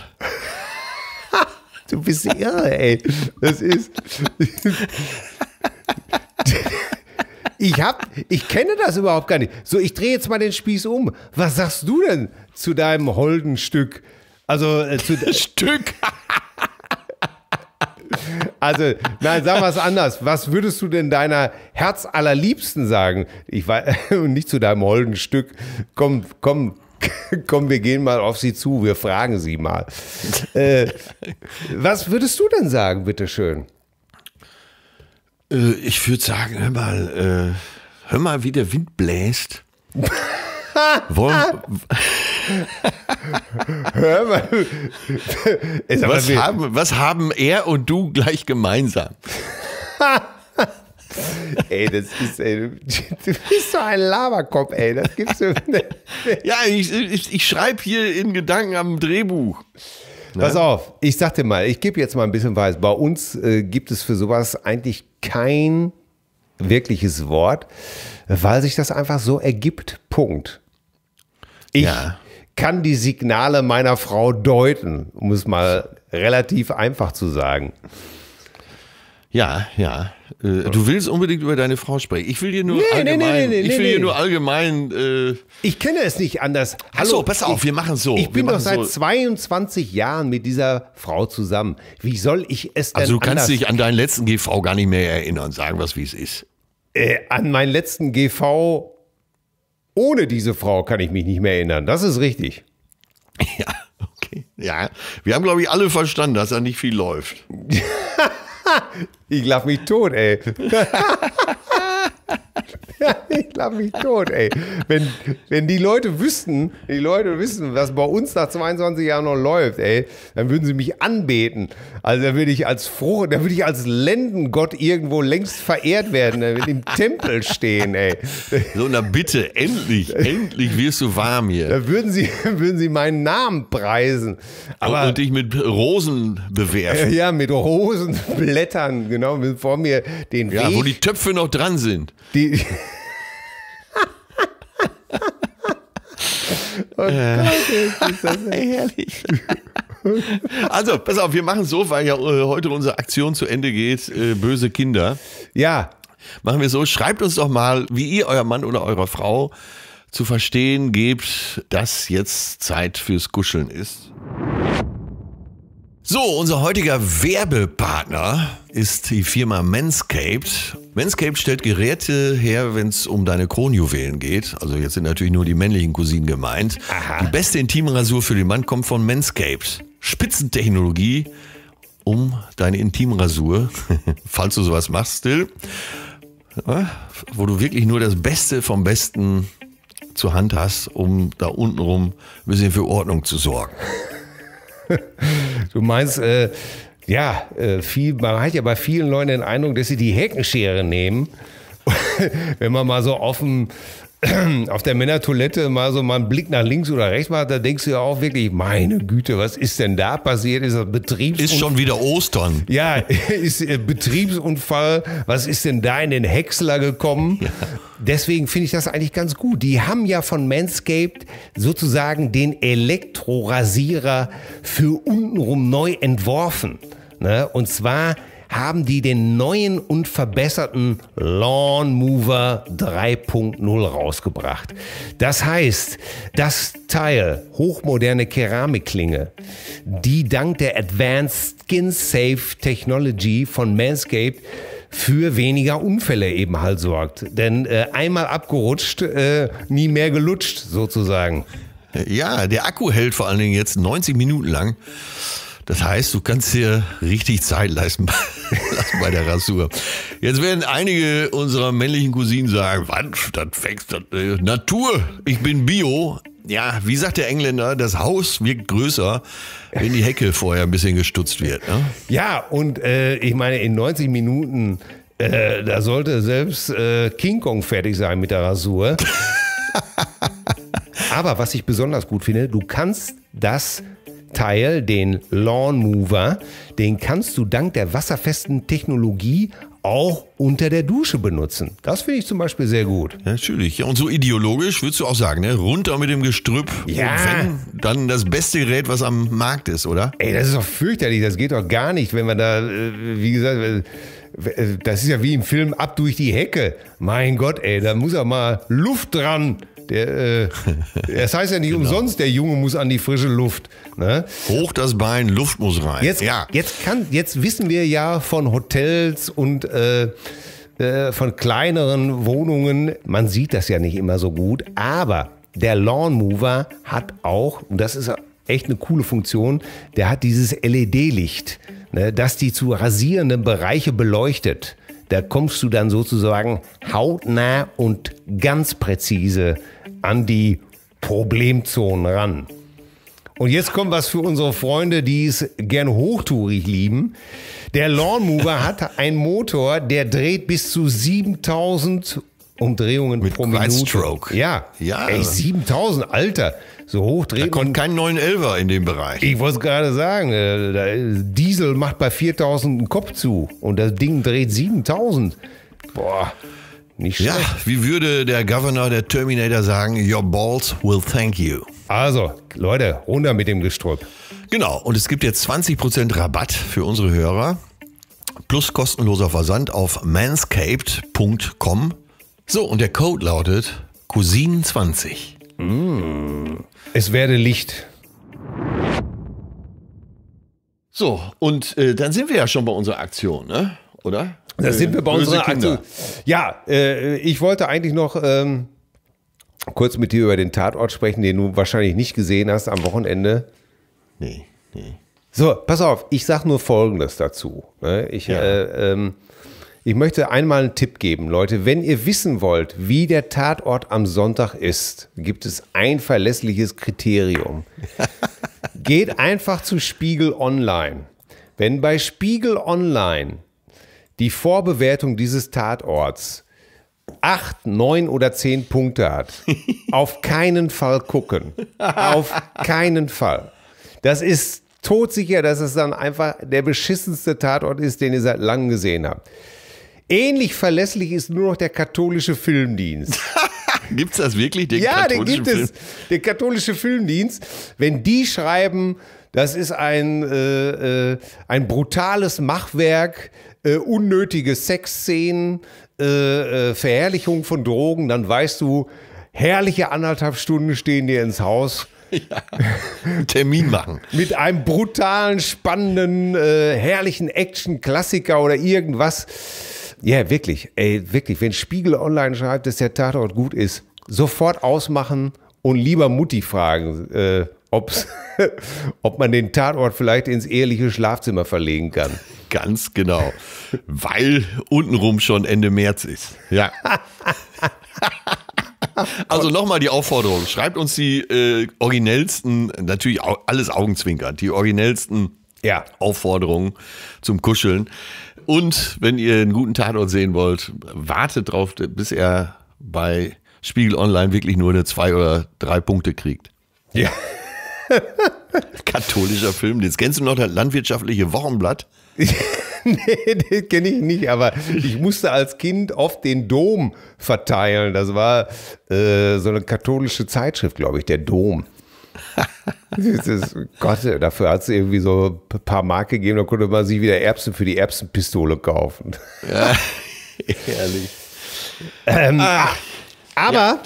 Speaker 2: du bist irre, ey. Das ist. Ich
Speaker 1: hab, ich kenne das überhaupt gar nicht. So, ich drehe jetzt mal den Spieß um. Was sagst du denn zu deinem holden Stück? Also äh, zu Stück. Also, nein, sag was anders. Was würdest du denn deiner Herzallerliebsten sagen? Ich war weiß, nicht zu deinem holden Stück. Komm, komm, komm, wir gehen mal auf sie zu. Wir fragen sie mal. Äh, was würdest du denn sagen,
Speaker 2: bitteschön? Äh, ich würde sagen, hör mal, äh, hör mal, wie der Wind bläst. Wollen, Hör mal. was, haben, was haben er und du gleich gemeinsam? ey, das ist, ey, du
Speaker 1: bist so ein Laberkopf, ey. Das gibt's so.
Speaker 2: ja, ich, ich, ich schreibe
Speaker 1: hier in Gedanken am Drehbuch. Ne? Pass auf, ich sag dir mal, ich gebe jetzt mal ein bisschen weiß. Bei uns äh, gibt es für sowas eigentlich kein wirkliches Wort, weil sich das einfach so ergibt. Punkt. Ich ja. kann die Signale meiner Frau deuten, um es mal relativ einfach zu sagen.
Speaker 2: Ja, ja. Äh, du willst unbedingt über deine Frau sprechen. Ich will dir nur nee, allgemein. Nee, nee, ich will dir nur allgemein. Äh ich kenne es nicht anders. Hallo, Achso, pass auf, ich, wir machen es so. Ich bin doch seit so.
Speaker 1: 22 Jahren mit dieser Frau zusammen. Wie soll ich es denn Also du kannst dich
Speaker 2: an deinen letzten GV gar nicht mehr erinnern. Sagen wir es, wie es ist.
Speaker 1: Äh, an meinen letzten GV ohne diese Frau kann ich mich nicht mehr erinnern. Das ist richtig.
Speaker 2: Ja, okay. Ja, wir haben glaube ich alle verstanden, dass da nicht viel läuft. ich lach mich tot, ey.
Speaker 1: ich lache mich tot, ey. Wenn, wenn die Leute wüssten, die Leute wissen, was bei uns nach 22 Jahren noch läuft, ey, dann würden sie mich anbeten. Also da würde ich als Frucht, da würde ich als Lendengott irgendwo längst verehrt werden, da würde im Tempel stehen,
Speaker 2: ey. So, na bitte, endlich, endlich wirst du warm hier. Da würden sie, würden sie meinen Namen preisen. Aber, und, und dich mit Rosen bewerfen. Ja,
Speaker 1: mit Rosenblättern, genau, vor mir den ja, Weg. Ja, wo die
Speaker 2: Töpfe noch dran sind. Die oh äh, Gott, ist das herrlich. Also, pass auf, wir machen so, weil ja äh, heute unsere Aktion zu Ende geht, äh, böse Kinder. Ja. Machen wir so, schreibt uns doch mal, wie ihr euer Mann oder eurer Frau zu verstehen gebt, dass jetzt Zeit fürs Kuscheln ist. So, unser heutiger Werbepartner ist die Firma Manscaped. Manscaped stellt Geräte her, wenn es um deine Kronjuwelen geht. Also jetzt sind natürlich nur die männlichen Cousinen gemeint. Aha. Die beste Intimrasur für den Mann kommt von Manscaped. Spitzentechnologie, um deine Intimrasur, falls du sowas machst, still, äh, wo du wirklich nur das Beste vom Besten zur Hand hast, um da untenrum ein bisschen für Ordnung zu sorgen. du meinst, äh, ja, äh,
Speaker 1: viel, man hat ja bei vielen Leuten den Eindruck, dass sie die Heckenschere nehmen. Wenn man mal so offen auf der Männertoilette mal so mal einen Blick nach links oder rechts macht, da denkst du ja auch wirklich, meine Güte, was ist denn da passiert? Ist das Betriebsunfall? Ist schon wieder Ostern. Ja, ist äh, Betriebsunfall. Was ist denn da in den Häcksler gekommen? Ja. Deswegen finde ich das eigentlich ganz gut. Die haben ja von Manscaped sozusagen den Elektrorasierer für untenrum neu entworfen. Ne? Und zwar haben die den neuen und verbesserten Lawn Mover 3.0 rausgebracht. Das heißt, das Teil, hochmoderne Keramikklinge, die dank der Advanced Skin Safe Technology von Manscaped für weniger Unfälle eben halt sorgt. Denn äh,
Speaker 2: einmal abgerutscht, äh, nie mehr gelutscht sozusagen. Ja, der Akku hält vor allen Dingen jetzt 90 Minuten lang. Das heißt, du kannst dir richtig Zeit leisten bei der Rasur. Jetzt werden einige unserer männlichen Cousinen sagen, wann, das fängst du, äh, Natur, ich bin Bio. Ja, wie sagt der Engländer, das Haus wirkt größer, wenn die Hecke vorher ein bisschen gestutzt wird. Ne?
Speaker 1: Ja, und äh, ich meine, in 90 Minuten, äh, da sollte selbst äh, King Kong fertig sein mit der Rasur. Aber was ich besonders gut finde, du kannst das Teil, den Lawn Mover, den kannst du dank der wasserfesten Technologie auch unter der Dusche benutzen.
Speaker 2: Das finde ich zum Beispiel sehr gut. Natürlich. und so ideologisch würdest du auch sagen, ne? runter mit dem Gestrüpp. Ja. Wenn, dann das beste Gerät, was am Markt ist, oder? Ey, das ist doch fürchterlich. Das geht doch gar nicht, wenn man da, äh,
Speaker 1: wie gesagt, äh, das ist ja wie im Film Ab durch die Hecke. Mein Gott, ey, da muss ja mal Luft dran. Der, äh, das heißt ja nicht genau. umsonst, der Junge muss an die frische Luft.
Speaker 2: Ne? Hoch das Bein, Luft muss
Speaker 1: rein. Jetzt, ja. jetzt, kann, jetzt wissen wir ja von Hotels und äh, äh, von kleineren Wohnungen, man sieht das ja nicht immer so gut, aber der Lawnmover hat auch, und das ist echt eine coole Funktion, der hat dieses LED-Licht, ne, das die zu rasierenden Bereiche beleuchtet da kommst du dann sozusagen hautnah und ganz präzise an die Problemzonen ran. Und jetzt kommt was für unsere Freunde, die es gerne hochtourig lieben. Der Lawnmover hat einen Motor, der dreht bis zu 7000 Umdrehungen Mit pro Minute. Stroke. Ja. ja. Ey, 7000, Alter. So hoch dreht Da kommt kein 911er in dem Bereich. Ich wollte es gerade sagen. Äh, Diesel macht bei 4000 einen
Speaker 2: Kopf zu und das Ding dreht 7000. Boah. Nicht Ja, wie würde der Governor der Terminator sagen, your balls will thank you. Also, Leute, runter mit dem Gestrüpp. Genau, und es gibt jetzt 20% Rabatt für unsere Hörer plus kostenloser Versand auf manscaped.com. So, und der Code lautet cousin 20 Mm. Es werde Licht. So, und äh, dann sind wir ja schon bei unserer Aktion, ne? oder? Das sind wir bei unserer Kinder. ja, äh, ich wollte eigentlich
Speaker 1: noch ähm, kurz mit dir über den Tatort sprechen, den du wahrscheinlich nicht gesehen hast am Wochenende. Nee, nee. So, pass auf, ich sag nur Folgendes dazu. Ne? Ich, ja. äh, ähm, ich möchte einmal einen Tipp geben, Leute. Wenn ihr wissen wollt, wie der Tatort am Sonntag ist, gibt es ein verlässliches Kriterium. Geht einfach zu Spiegel Online. Wenn bei Spiegel Online die Vorbewertung dieses Tatorts acht, neun oder zehn Punkte hat, auf keinen Fall gucken. Auf keinen Fall. Das ist todsicher, dass es dann einfach der beschissenste Tatort ist, den ihr seit langem gesehen habt. Ähnlich verlässlich ist nur noch der katholische Filmdienst. gibt es das wirklich? Den ja, den gibt Film? es. Der katholische Filmdienst. Wenn die schreiben, das ist ein, äh, äh, ein brutales Machwerk äh, unnötige Sexszenen, äh, äh, Verherrlichung von Drogen, dann weißt du, herrliche anderthalb Stunden stehen dir ins Haus. Ja.
Speaker 2: Termin machen.
Speaker 1: Mit einem brutalen, spannenden, äh, herrlichen Action-Klassiker oder irgendwas. Ja, wirklich. Ey, wirklich. Wenn Spiegel online schreibt, dass der Tatort gut ist, sofort ausmachen und lieber Mutti fragen. Äh, ob man den Tatort vielleicht ins ehrliche Schlafzimmer verlegen kann. Ganz
Speaker 2: genau. Weil untenrum schon Ende März ist. Ja. also nochmal die Aufforderung. Schreibt uns die äh, originellsten, natürlich alles Augenzwinkern, die originellsten ja. Aufforderungen zum Kuscheln. Und wenn ihr einen guten Tatort sehen wollt, wartet drauf, bis er bei Spiegel Online wirklich nur eine zwei oder drei Punkte kriegt. Ja. Katholischer Film, jetzt Kennst du noch das landwirtschaftliche Wochenblatt? nee,
Speaker 1: das kenne ich nicht, aber ich musste als Kind oft den Dom verteilen. Das war äh, so eine katholische Zeitschrift, glaube ich, der Dom. Ist, Gott, dafür hat es irgendwie so ein paar Mark gegeben, da konnte man sich wieder Erbsen für die Erbsenpistole kaufen. Ja, ehrlich. Ähm, ah, aber ja,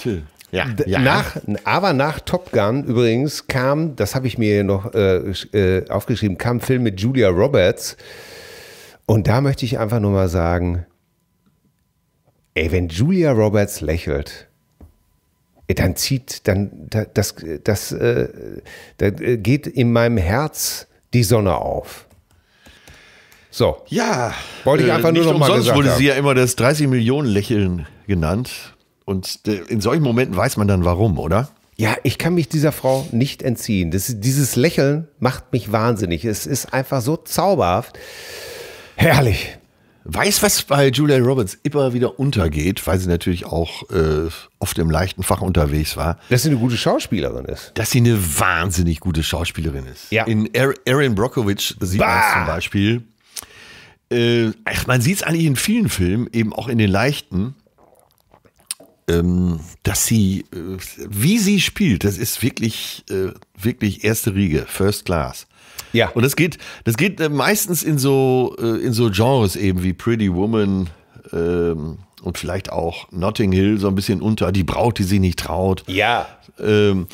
Speaker 1: ja, ja. Nach, aber nach Top Gun übrigens kam, das habe ich mir noch äh, äh, aufgeschrieben, kam ein Film mit Julia Roberts. Und da möchte ich einfach nur mal sagen, ey, wenn Julia Roberts lächelt, dann zieht, dann, das, das, äh, da äh, geht in meinem Herz die Sonne auf. So.
Speaker 2: Ja. Wollte ich einfach äh, nur noch mal gesagt wurde haben. sie ja immer das 30 Millionen Lächeln genannt. Und in solchen Momenten weiß man dann warum, oder? Ja, ich kann mich dieser Frau nicht entziehen.
Speaker 1: Das, dieses Lächeln macht mich wahnsinnig. Es ist einfach so zauberhaft. Herrlich.
Speaker 2: Weiß, was bei Julia Roberts immer wieder untergeht, weil sie natürlich auch äh, oft im leichten Fach unterwegs war. Dass sie eine gute Schauspielerin ist. Dass sie eine wahnsinnig gute Schauspielerin ist. Ja. In Erin Brockovich sieht man es zum Beispiel. Äh, ach, man sieht es eigentlich in vielen Filmen, eben auch in den leichten. Ähm, dass sie, äh, wie sie spielt, das ist wirklich, äh, wirklich erste Riege, First Class. Ja. Und das geht, das geht äh, meistens in so, in so Genres eben wie Pretty Woman ähm, und vielleicht auch Notting Hill so ein bisschen unter, die Braut, die sie nicht traut. Ja. Ähm,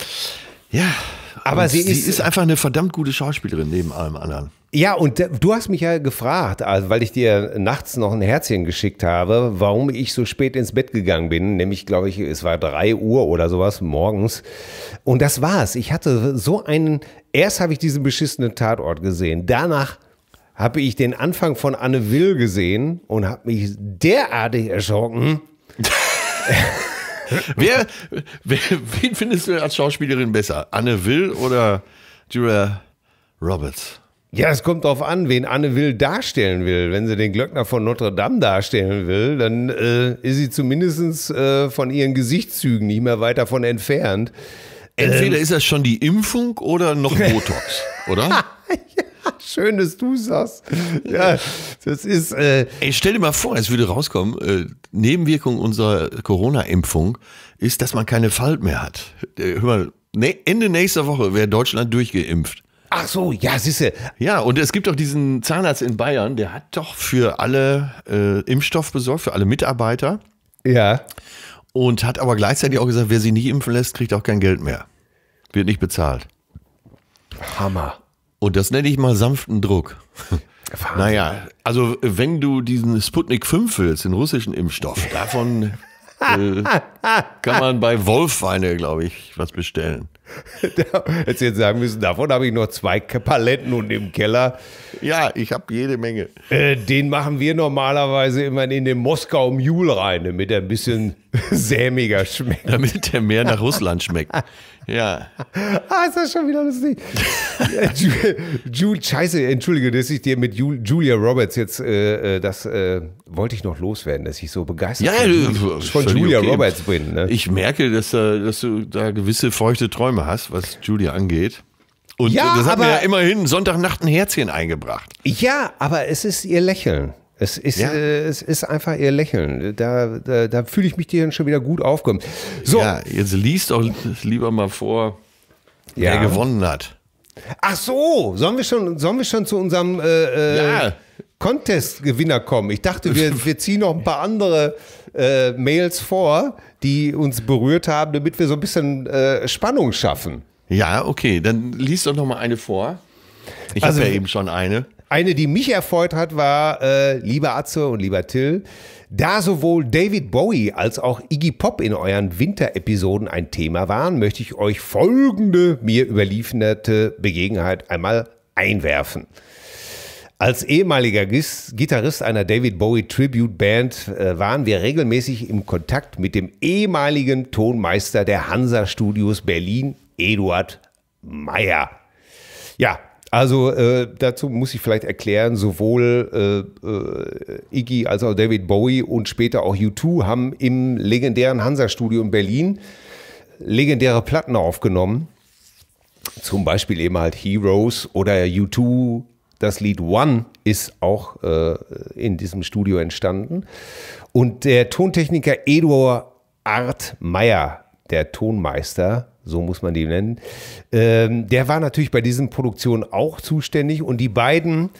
Speaker 2: ja. Aber sie ist, sie ist einfach eine verdammt gute Schauspielerin neben allem anderen. Ja, und äh, du hast mich ja gefragt, also
Speaker 1: weil ich dir nachts noch ein Herzchen geschickt habe, warum ich so spät ins Bett gegangen bin. Nämlich, glaube ich, es war drei Uhr oder sowas morgens. Und das war's. Ich hatte so einen. Erst habe ich diesen beschissenen Tatort gesehen. Danach habe ich den Anfang von Anne Will gesehen
Speaker 2: und habe mich
Speaker 1: derartig
Speaker 2: erschrocken. wer, wer, wen findest du als Schauspielerin besser? Anne Will oder Julia Roberts? Ja, es kommt darauf an, wen Anne Will darstellen will.
Speaker 1: Wenn sie den Glöckner von Notre Dame darstellen will, dann äh, ist sie zumindest äh, von ihren Gesichtszügen nicht mehr weit davon entfernt. Entweder ähm, ist das schon die Impfung oder
Speaker 2: noch Botox, oder? ja,
Speaker 1: schön, dass du sagst.
Speaker 2: Ja, das ist. Äh, Ey, stell dir mal vor, es würde rauskommen: äh, Nebenwirkung unserer Corona-Impfung ist, dass man keine Falt mehr hat. Äh, hör mal, ne, Ende nächster Woche wäre Deutschland durchgeimpft. Ach so, ja, siehste. Ja, und es gibt doch diesen Zahnarzt in Bayern, der hat doch für alle äh, Impfstoff besorgt, für alle Mitarbeiter. Ja. Und hat aber gleichzeitig auch gesagt, wer sie nicht impfen lässt, kriegt auch kein Geld mehr. Wird nicht bezahlt. Hammer. Und das nenne ich mal sanften Druck. Wahnsinn. Naja, also wenn du diesen Sputnik 5 willst, den russischen Impfstoff, davon äh, kann man bei Wolfweine, glaube ich, was bestellen. Hättest jetzt sagen müssen, davon habe ich noch zwei Paletten und im Keller. Ja, ich habe jede Menge. Äh,
Speaker 1: den machen wir normalerweise immer in den Moskau Mule rein, damit er ein bisschen sämiger schmeckt. Damit er mehr nach Russland schmeckt. Ja. ah, ist das schon wieder lustig. Jules, scheiße, entschuldige, dass ich dir mit Julia Roberts jetzt, äh, äh, das äh, wollte ich noch loswerden, dass ich so begeistert ja, von, von Julia okay. Roberts bin. Ne? Ich
Speaker 2: merke, dass, äh, dass du da gewisse feuchte Träume hast, was Julia angeht. Und ja, das hat aber, mir ja immerhin Sonntagnacht ein Herzchen eingebracht.
Speaker 1: Ja, aber es ist ihr Lächeln. Es ist, ja. äh, es ist einfach ihr
Speaker 2: Lächeln. Da,
Speaker 1: da, da fühle ich mich dir schon wieder gut
Speaker 2: aufkommen. So. Ja, jetzt liest doch lieber mal vor, ja. wer gewonnen hat.
Speaker 1: Ach so, sollen wir schon, sollen wir schon zu unserem äh, äh, ja. Contest-Gewinner kommen? Ich dachte, wir, wir ziehen noch ein paar andere äh, Mails vor, die uns berührt haben, damit wir so ein bisschen äh, Spannung schaffen.
Speaker 2: Ja, okay, dann liest doch noch mal eine vor. Ich also, habe ja eben schon eine. Eine, die mich erfreut hat, war,
Speaker 1: äh, lieber Atze und lieber Till, da sowohl David Bowie als auch Iggy Pop in euren Winterepisoden ein Thema waren, möchte ich euch folgende mir überlieferte Begegenheit einmal einwerfen. Als ehemaliger Gitarrist einer David Bowie Tribute Band äh, waren wir regelmäßig im Kontakt mit dem ehemaligen Tonmeister der Hansa Studios Berlin, Eduard Meyer. Ja, also äh, dazu muss ich vielleicht erklären, sowohl äh, äh, Iggy als auch David Bowie und später auch U2 haben im legendären Hansa-Studio in Berlin legendäre Platten aufgenommen. Zum Beispiel eben halt Heroes oder U2. Das Lied One ist auch äh, in diesem Studio entstanden. Und der Tontechniker Eduard Art Meyer, der Tonmeister, so muss man die nennen, ähm, der war natürlich bei diesen Produktionen auch zuständig und die beiden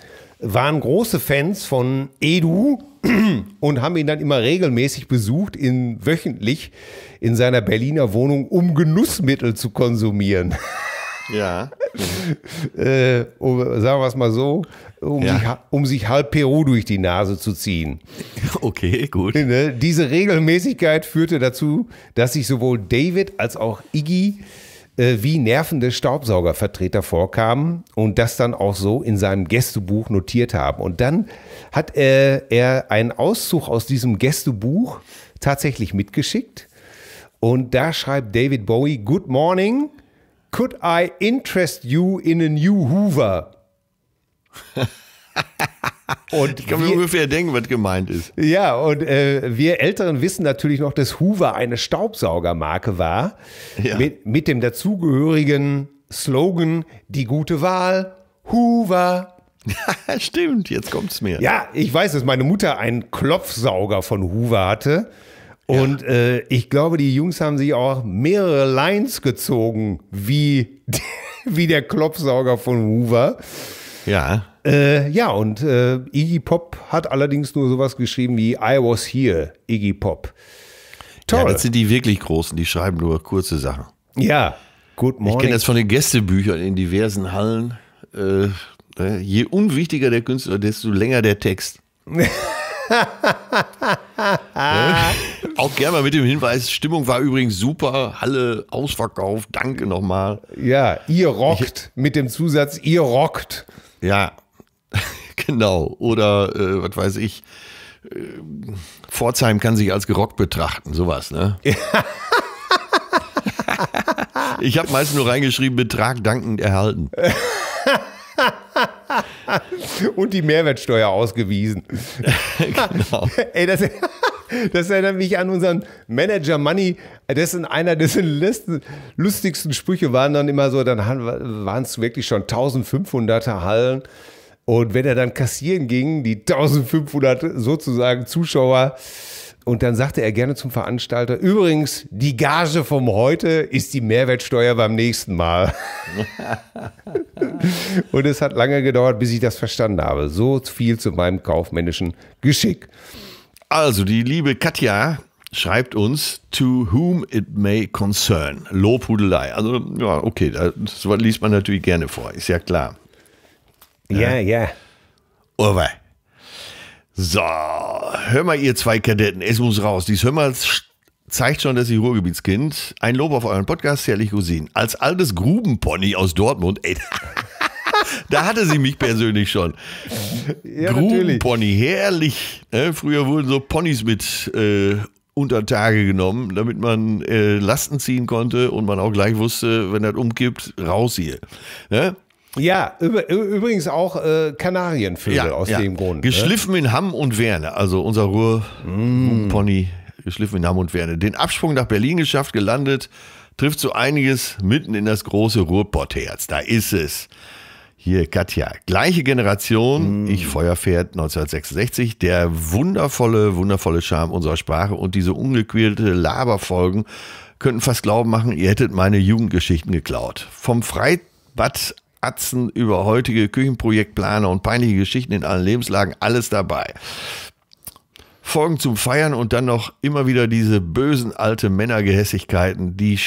Speaker 1: waren große Fans von Edu und haben ihn dann immer regelmäßig besucht, in, wöchentlich in seiner Berliner Wohnung, um Genussmittel zu konsumieren. Ja. äh, um, sagen wir es mal so um, ja. sich, um sich halb Peru durch die Nase zu ziehen. Okay, gut. Ne, diese Regelmäßigkeit führte dazu, dass sich sowohl David als auch Iggy äh, wie nervende Staubsaugervertreter vorkamen und das dann auch so in seinem Gästebuch notiert haben. Und dann hat er, äh, er einen Auszug aus diesem Gästebuch tatsächlich mitgeschickt. Und da schreibt David Bowie, Good morning, could I interest you in a new Hoover?
Speaker 2: Und ich kann mir wir, ungefähr denken, was gemeint ist.
Speaker 1: Ja, und äh, wir Älteren wissen natürlich noch, dass Hoover eine Staubsaugermarke war. Ja. Mit, mit dem dazugehörigen Slogan, die gute Wahl, Hoover. Stimmt, jetzt kommt es mir. Ja, ich weiß, dass meine Mutter einen Klopfsauger von Hoover hatte. Und ja. äh, ich glaube, die Jungs haben sich auch mehrere Lines gezogen, wie, wie der Klopfsauger von Hoover. Ja. Äh, ja, und äh, Iggy Pop hat allerdings nur sowas geschrieben wie I was here, Iggy Pop. Toll. Ja, das sind die
Speaker 2: wirklich Großen, die schreiben nur kurze Sachen. Ja, Good Morning. Ich kenne das von den Gästebüchern in diversen Hallen. Äh, äh, je unwichtiger der Künstler, desto länger der Text. auch gerne mal mit dem Hinweis, Stimmung war übrigens super, Halle ausverkauft, danke nochmal. Ja, ihr rockt ich, mit dem Zusatz, ihr rockt. Ja, genau. Oder äh, was weiß ich. Äh, Pforzheim kann sich als gerockt betrachten, sowas, ne? ich habe meist nur reingeschrieben, Betrag dankend erhalten. Und die Mehrwertsteuer ausgewiesen.
Speaker 1: genau. Ey, das das erinnert mich an unseren Manager Money. Das ist einer dessen lustigsten Sprüche waren dann immer so, dann waren es wirklich schon 1500er Hallen. Und wenn er dann kassieren ging, die 1500 sozusagen Zuschauer, und dann sagte er gerne zum Veranstalter, übrigens, die Gage vom heute ist die Mehrwertsteuer beim nächsten Mal. und es hat lange gedauert, bis ich das verstanden habe. So viel zu meinem kaufmännischen
Speaker 2: Geschick. Also, die liebe Katja schreibt uns, to whom it may concern. Lobhudelei. Also, ja, okay, das liest man natürlich gerne vor, ist ja klar. Ja, ja. ja. Oh, so, hör mal, ihr zwei Kadetten, es muss raus. Dies hör mal zeigt schon, dass ich Ruhrgebietskind. Ein Lob auf euren Podcast, herrlich Cousin. Als altes Grubenpony aus Dortmund, ey. da hatte sie mich persönlich schon.
Speaker 1: Ja, Grubenpony,
Speaker 2: herrlich. Ja, ne? früher wurden so Ponys mit äh, unter Tage genommen, damit man äh, Lasten ziehen konnte und man auch gleich wusste, wenn das umkippt, raus hier. Ne? Ja? Ja, übrigens auch äh, Kanarienvögel ja, aus ja. dem Grund. Ne? Geschliffen ne? in Hamm und Werne, also unser Ruhrpony, mm. geschliffen in Hamm und Werne. Den Absprung nach Berlin geschafft, gelandet, trifft so einiges mitten in das große Ruhrpottherz. Da ist es. Hier, Katja, gleiche Generation, mm. ich Feuerpferd 1966, der wundervolle, wundervolle Charme unserer Sprache und diese ungequälte Laberfolgen könnten fast glauben machen, ihr hättet meine Jugendgeschichten geklaut. Vom Freibad Atzen über heutige Küchenprojektplaner und peinliche Geschichten in allen Lebenslagen, alles dabei. Folgen zum Feiern und dann noch immer wieder diese bösen alte Männergehässigkeiten, die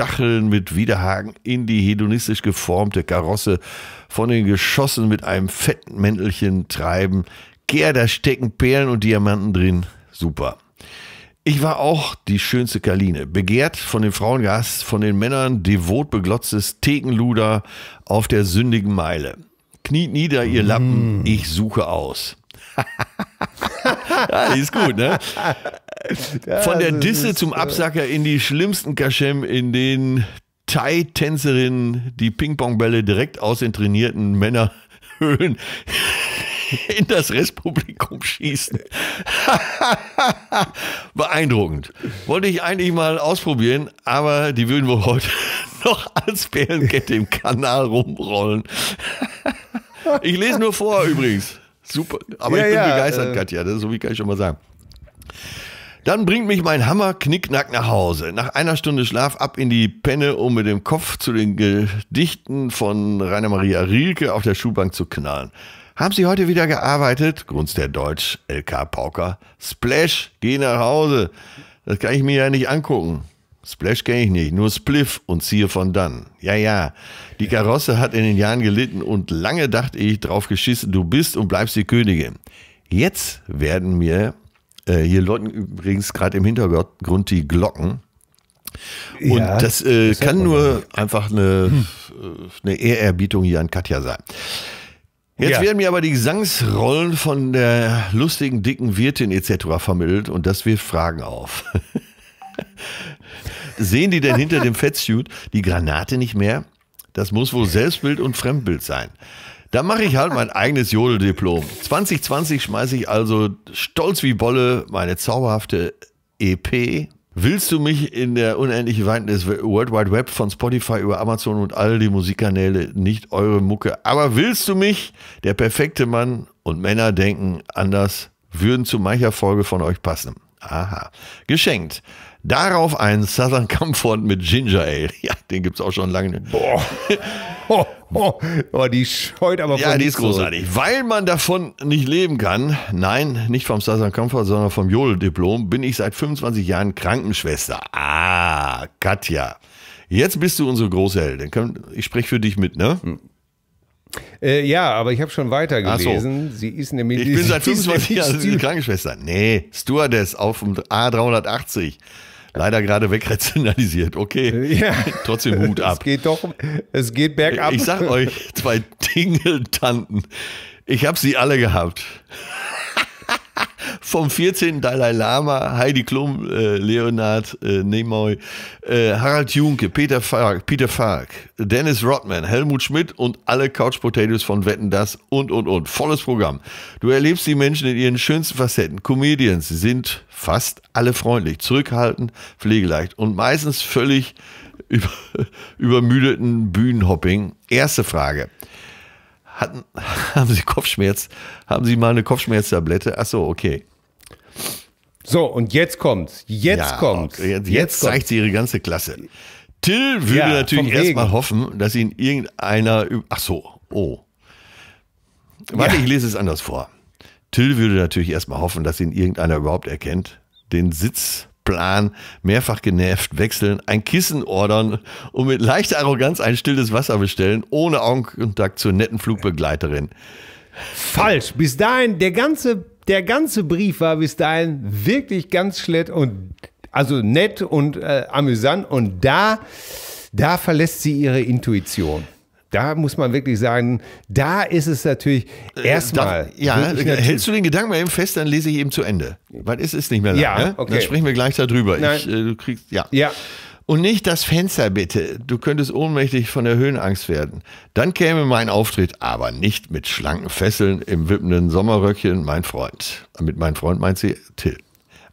Speaker 2: Stacheln mit Widerhaken in die hedonistisch geformte Karosse von den Geschossen mit einem fetten Mäntelchen treiben. Ger, da stecken Perlen und Diamanten drin. Super. Ich war auch die schönste Kaline, begehrt von den Frauengast, von den Männern devot beglotztes Thekenluder auf der sündigen Meile. Kniet nieder, ihr Lappen, mm. ich suche aus. ja, die ist gut, ne? Von der Disse zum äh, Absacker in die schlimmsten Kaschem, in denen Thai-Tänzerinnen die Ping-Pong-Bälle direkt aus den trainierten Männerhöhlen in das Restpublikum schießen. Beeindruckend. Wollte ich eigentlich mal ausprobieren, aber die würden wohl heute noch als Bärenkette im Kanal rumrollen. ich lese nur vor übrigens. Super. Aber ja, ich bin ja, begeistert, äh, Katja, das so wie kann ich schon mal sagen. Dann bringt mich mein Hammer knickknack nach Hause. Nach einer Stunde Schlaf ab in die Penne, um mit dem Kopf zu den Gedichten von Rainer Maria Rilke auf der Schuhbank zu knallen. Haben Sie heute wieder gearbeitet? Grunzt der Deutsch LK Pauker. Splash, geh nach Hause. Das kann ich mir ja nicht angucken. Splash kenne ich nicht, nur Spliff und ziehe von dann. Ja, ja. Die Karosse hat in den Jahren gelitten und lange dachte ich drauf geschissen, du bist und bleibst die Königin. Jetzt werden mir äh, hier läuten übrigens gerade im Hintergrund die Glocken.
Speaker 1: Und ja, das,
Speaker 2: äh, das kann nur einfach eine, hm. eine Ehrerbietung hier an Katja sein. Jetzt ja. werden mir aber die Gesangsrollen von der lustigen, dicken Wirtin etc. vermittelt und das wirft Fragen auf. Sehen die denn hinter dem Fettsuit die Granate nicht mehr? Das muss wohl Selbstbild und Fremdbild sein. Da mache ich halt mein eigenes Jodeldiplom. 2020 schmeiße ich also stolz wie Bolle meine zauberhafte EP. Willst du mich in der unendlichen Weite des World Wide Web von Spotify über Amazon und all die Musikkanäle nicht eure Mucke, aber willst du mich, der perfekte Mann und Männer denken anders, würden zu mancher Folge von euch passen. Aha. Geschenkt. Darauf ein Southern Comfort mit Ginger Ale. Ja, den gibt es auch schon lange. Boah. Oh. Oh, oh, die scheut aber Ja, die ist großartig. Zurück. Weil man davon nicht leben kann, nein, nicht vom Southern Comfort, sondern vom Jodel-Diplom, bin ich seit 25 Jahren Krankenschwester. Ah, Katja. Jetzt bist du unsere große Heldin. Ich spreche für dich mit, ne? Hm.
Speaker 1: Äh, ja, aber ich habe schon weiter
Speaker 2: gelesen.
Speaker 1: So. Sie ist nämlich. Ich bin seit 25 Jahren
Speaker 2: Krankenschwester. Nee, Stewardess auf dem A380 leider gerade wegrationalisiert. Okay, ja. trotzdem Hut ab. Es geht doch, es geht bergab. Ich sag euch, zwei Tingeltanten, ich habe sie alle gehabt. vom 14. Dalai Lama, Heidi Klum, äh, Leonard äh, Nimoy, äh, Harald Junke, Peter Falk, Peter Falk, Dennis Rodman, Helmut Schmidt und alle Couch Potatoes von Wetten Das und und und. Volles Programm. Du erlebst die Menschen in ihren schönsten Facetten. Comedians sind fast alle freundlich, zurückhaltend, pflegeleicht und meistens völlig über, übermüdeten Bühnenhopping. Erste Frage hatten, haben Sie Kopfschmerz? Haben Sie mal eine Kopfschmerztablette? Ach so, okay. So, und jetzt kommt's. Jetzt ja, kommt's. Okay. Jetzt, jetzt zeigt sie ihre ganze Klasse. Till würde ja, natürlich erstmal hoffen, dass ihn irgendeiner. Ach so, oh. Warte, ja. ich lese es anders vor. Till würde natürlich erstmal hoffen, dass ihn irgendeiner überhaupt erkennt. Den Sitz Plan, mehrfach genervt wechseln, ein Kissen ordern und mit leichter Arroganz ein stilles Wasser bestellen, ohne Augenkontakt zur netten Flugbegleiterin. Falsch. Bis dahin, der ganze,
Speaker 1: der ganze Brief war bis dahin wirklich ganz schlett und also nett und äh, amüsant. Und da, da verlässt sie ihre Intuition da muss man wirklich sagen, da ist es natürlich äh, erstmal. Äh, ja, hältst
Speaker 2: du den Gedanken mal eben fest, dann lese ich eben zu Ende. Weil es ist nicht mehr lang. Ja, ne? okay. Dann sprechen wir gleich darüber. Ich, äh, du kriegst, ja. ja. Und nicht das Fenster bitte. Du könntest ohnmächtig von der Höhenangst werden. Dann käme mein Auftritt, aber nicht mit schlanken Fesseln im wippenden Sommerröckchen, mein Freund. Mit meinem Freund meint sie Till.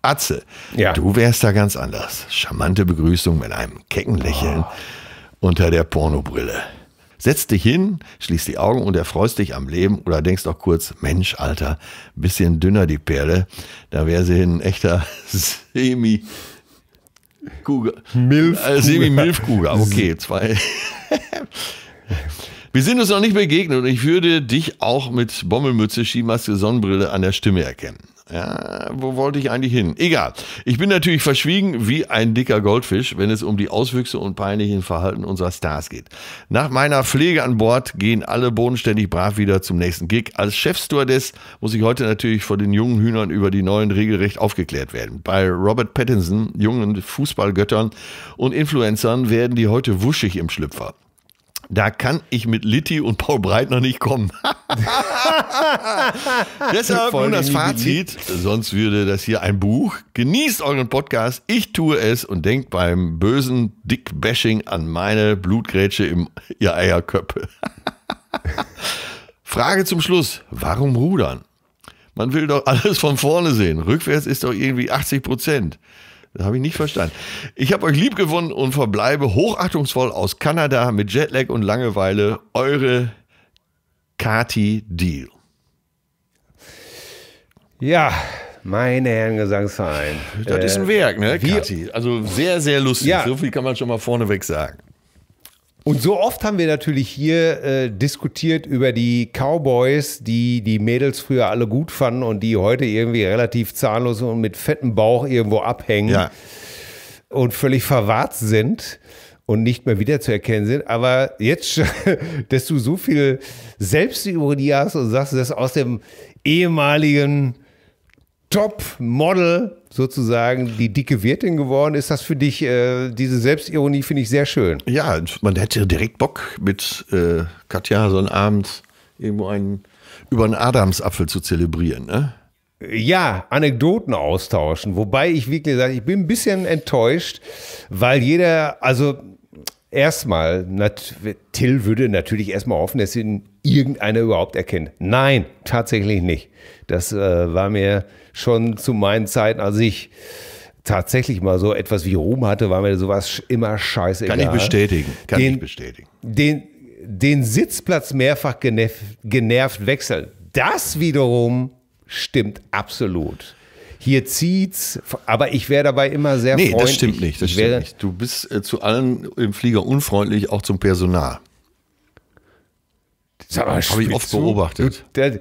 Speaker 2: Atze, ja. du wärst da ganz anders. Charmante Begrüßung mit einem kecken Lächeln oh. unter der Pornobrille. Setz dich hin, schließ die Augen und erfreust dich am Leben oder denkst auch kurz, Mensch, Alter, bisschen dünner die Perle, da wäre sie ein echter Semi- Kuga. Milf. Äh, Semi-Milfkuga, okay, zwei. Wir sind uns noch nicht begegnet und ich würde dich auch mit Bommelmütze, Skimaske, Sonnenbrille an der Stimme erkennen. Ja, wo wollte ich eigentlich hin? Egal. Ich bin natürlich verschwiegen wie ein dicker Goldfisch, wenn es um die Auswüchse und peinlichen Verhalten unserer Stars geht. Nach meiner Pflege an Bord gehen alle bodenständig brav wieder zum nächsten Gig. Als Chefstewardess muss ich heute natürlich vor den jungen Hühnern über die neuen regelrecht aufgeklärt werden. Bei Robert Pattinson, jungen Fußballgöttern und Influencern werden die heute wuschig im Schlüpfer. Da kann ich mit Litti und Paul Breitner nicht kommen.
Speaker 1: Deshalb nur das Fazit,
Speaker 2: sonst würde das hier ein Buch. Genießt euren Podcast, ich tue es und denkt beim bösen Dick-Bashing an meine Blutgrätsche im ihr Eierköppe. Frage zum Schluss, warum rudern? Man will doch alles von vorne sehen. Rückwärts ist doch irgendwie 80 Prozent. Das habe ich nicht verstanden. Ich habe euch lieb gewonnen und verbleibe hochachtungsvoll aus Kanada mit Jetlag und Langeweile. Eure Kati Deal. Ja,
Speaker 1: meine Herren Gesangsverein. Das äh, ist ein
Speaker 2: Werk, ne, äh, Kati? Also sehr, sehr lustig. Ja. So viel kann man schon mal vorneweg sagen.
Speaker 1: Und so oft haben wir natürlich hier äh, diskutiert über die Cowboys, die die Mädels früher alle gut fanden und die heute irgendwie relativ zahnlos und mit fettem Bauch irgendwo abhängen ja. und völlig verwahrt sind und nicht mehr wiederzuerkennen sind. Aber jetzt, dass du so viel Selbstironie hast und sagst, dass aus dem ehemaligen Top-Model sozusagen die dicke Wirtin geworden. Ist das für dich,
Speaker 2: äh, diese Selbstironie finde ich sehr schön. Ja, man hätte direkt Bock mit äh, Katja so einen Abend irgendwo einen über einen Adamsapfel zu zelebrieren, ne?
Speaker 1: Ja, Anekdoten austauschen. Wobei ich wirklich sage, ich bin ein bisschen enttäuscht, weil jeder, also erstmal, Till würde natürlich erstmal hoffen, dass ihn irgendeiner überhaupt erkennt. Nein, tatsächlich nicht. Das äh, war mir schon zu meinen Zeiten, als ich tatsächlich mal so etwas wie Ruhm hatte, war mir sowas immer scheißegal. Kann ich bestätigen, kann den, ich bestätigen. Den, den Sitzplatz mehrfach genervt, genervt wechseln, das wiederum stimmt absolut hier zieht's, aber ich wäre dabei immer sehr nee, freundlich. Nee, das stimmt nicht, das stimmt
Speaker 2: nicht. Du bist äh, zu allen im Flieger unfreundlich, auch zum Personal. Das habe ich oft beobachtet. Du,
Speaker 1: der,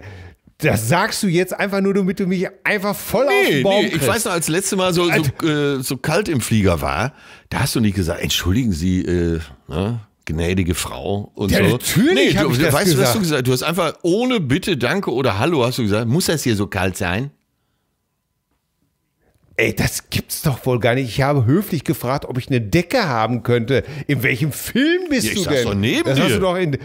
Speaker 1: das sagst du jetzt einfach nur, damit du mich einfach voll nee, auf den Baum nee, Ich weiß noch,
Speaker 2: als letzte Mal so, so, äh, so, kalt im Flieger war, da hast du nicht gesagt, entschuldigen Sie, äh, ne, gnädige Frau und ja, so. Natürlich nee, du, ich weißt du, was du gesagt hast? Du hast einfach ohne Bitte, Danke oder Hallo hast du gesagt, muss das hier so kalt sein? Ey, das
Speaker 1: gibt's doch wohl gar nicht. Ich habe höflich gefragt, ob ich eine Decke haben könnte. In welchem Film bist ja, du denn? Doch neben das dir. hast du doch in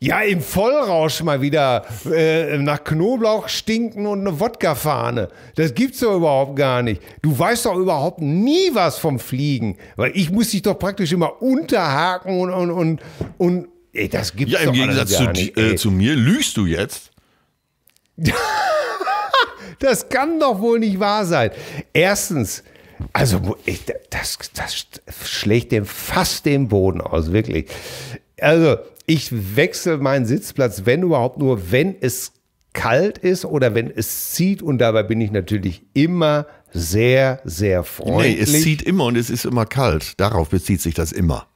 Speaker 1: ja, im Vollrausch mal wieder äh, nach Knoblauch stinken und eine Wodkafahne. Das gibt's doch überhaupt gar nicht. Du weißt doch überhaupt nie was vom Fliegen. Weil ich muss dich doch praktisch immer unterhaken und, und, und, und ey, das gibt's doch gar nicht. Ja, im Gegensatz
Speaker 2: zu, äh, zu mir lügst du jetzt.
Speaker 1: Das kann doch wohl nicht wahr sein. Erstens, also ich, das, das schlägt dem fast den Boden aus, wirklich. Also ich wechsle meinen Sitzplatz, wenn überhaupt nur, wenn es kalt ist oder wenn es zieht. Und dabei
Speaker 2: bin ich natürlich immer sehr, sehr freundlich. Nee, es zieht immer und es ist immer kalt. Darauf bezieht sich das immer.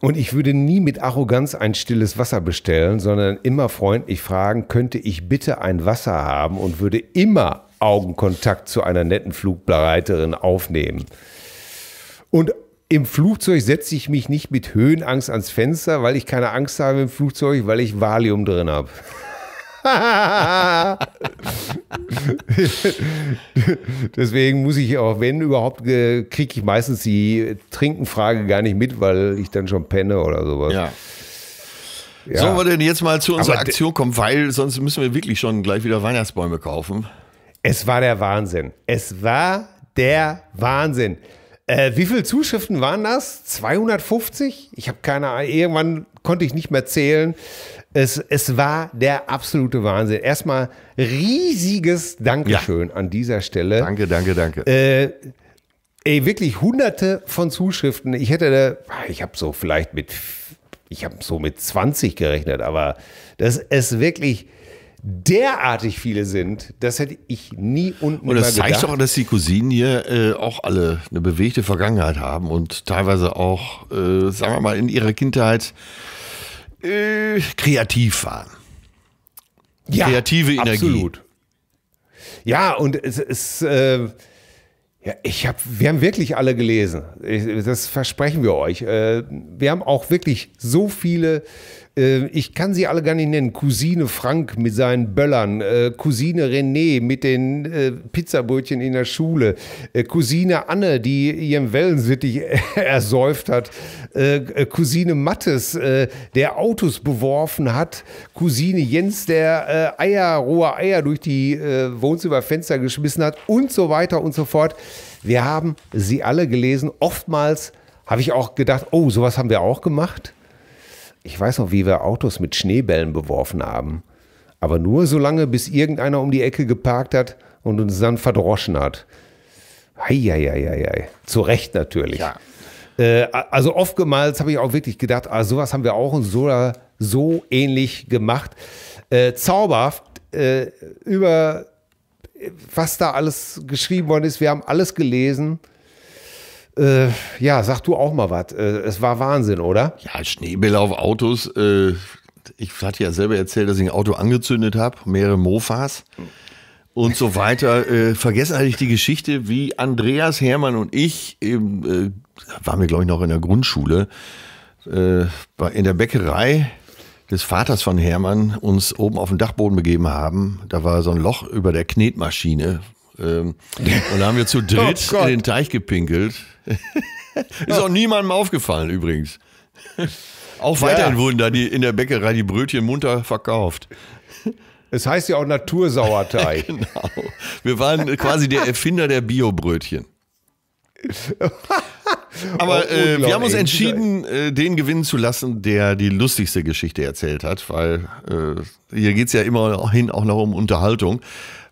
Speaker 1: Und ich würde nie mit Arroganz ein stilles Wasser bestellen, sondern immer freundlich fragen, könnte ich bitte ein Wasser haben und würde immer Augenkontakt zu einer netten Flugbereiterin aufnehmen. Und im Flugzeug setze ich mich nicht mit Höhenangst ans Fenster, weil ich keine Angst habe im Flugzeug, weil ich Valium drin habe. Deswegen muss ich auch, wenn überhaupt, äh, kriege ich meistens die Trinkenfrage gar nicht mit, weil ich dann schon penne oder sowas. Ja. Ja. Sollen wir
Speaker 2: denn jetzt mal zu unserer Aber Aktion kommen, weil sonst müssen wir wirklich schon gleich wieder Weihnachtsbäume kaufen. Es war der Wahnsinn. Es
Speaker 1: war der Wahnsinn. Äh, wie viele Zuschriften waren das? 250? Ich habe keine Ahnung. Irgendwann konnte ich nicht mehr zählen. Es, es war der absolute Wahnsinn. Erstmal riesiges Dankeschön ja. an dieser Stelle. Danke, danke, danke. Äh, ey, wirklich hunderte von Zuschriften. Ich hätte da, ich habe so vielleicht mit, ich habe so mit 20 gerechnet, aber dass es wirklich derartig viele sind, das hätte ich nie unten nimmer Und das zeigt doch,
Speaker 2: dass die Cousinen hier äh, auch alle eine bewegte Vergangenheit haben und teilweise auch, äh, sagen wir mal, in ihrer Kindheit äh, kreativ waren. Ja, Kreative Energie. Absolut. Ja, und es ist. Äh,
Speaker 1: ja, ich hab, wir haben wirklich alle gelesen. Ich, das versprechen wir euch. Äh, wir haben auch wirklich so viele äh, ich kann sie alle gar nicht nennen. Cousine Frank mit seinen Böllern, äh, Cousine René mit den äh, Pizzabrötchen in der Schule, Cousine Anne, die ihren Wellensittich ersäuft hat, Cousine Mattes, der Autos beworfen hat, Cousine Jens, der Eier, rohe Eier durch die Wohnzimmerfenster geschmissen hat und so weiter und so fort. Wir haben sie alle gelesen. Oftmals habe ich auch gedacht, oh, sowas haben wir auch gemacht. Ich weiß noch, wie wir Autos mit Schneebällen beworfen haben. Aber nur so lange, bis irgendeiner um die Ecke geparkt hat und uns dann verdroschen hat. Eieieiei. Zu Recht natürlich. Ja. Äh, also oftmals habe ich auch wirklich gedacht, ah, sowas haben wir auch und so, so ähnlich gemacht. Äh, zauberhaft äh, über was da alles geschrieben worden ist. Wir haben alles gelesen. Äh,
Speaker 2: ja, sag du auch mal was. Äh, es war Wahnsinn, oder? Ja, Schneebälle auf Autos. Äh, ich hatte ja selber erzählt, dass ich ein Auto angezündet habe, mehrere Mofas und so weiter. Äh, vergessen hatte ich die Geschichte, wie Andreas Hermann und ich, eben, äh, waren wir glaube ich noch in der Grundschule, äh, in der Bäckerei des Vaters von Hermann uns oben auf den Dachboden begeben haben. Da war so ein Loch über der Knetmaschine ähm, und da haben wir zu oh dritt oh in den Teich gepinkelt. Ist auch niemandem aufgefallen übrigens. Auch weiterhin ja. wurden da die, in der Bäckerei die Brötchen munter verkauft. Es heißt ja auch Natursauerteig. genau. Wir waren quasi der Erfinder der Biobrötchen. Aber oh, äh, wir haben uns entschieden, äh, den gewinnen zu lassen, der die lustigste Geschichte erzählt hat, weil äh, hier geht es ja immerhin auch noch um Unterhaltung.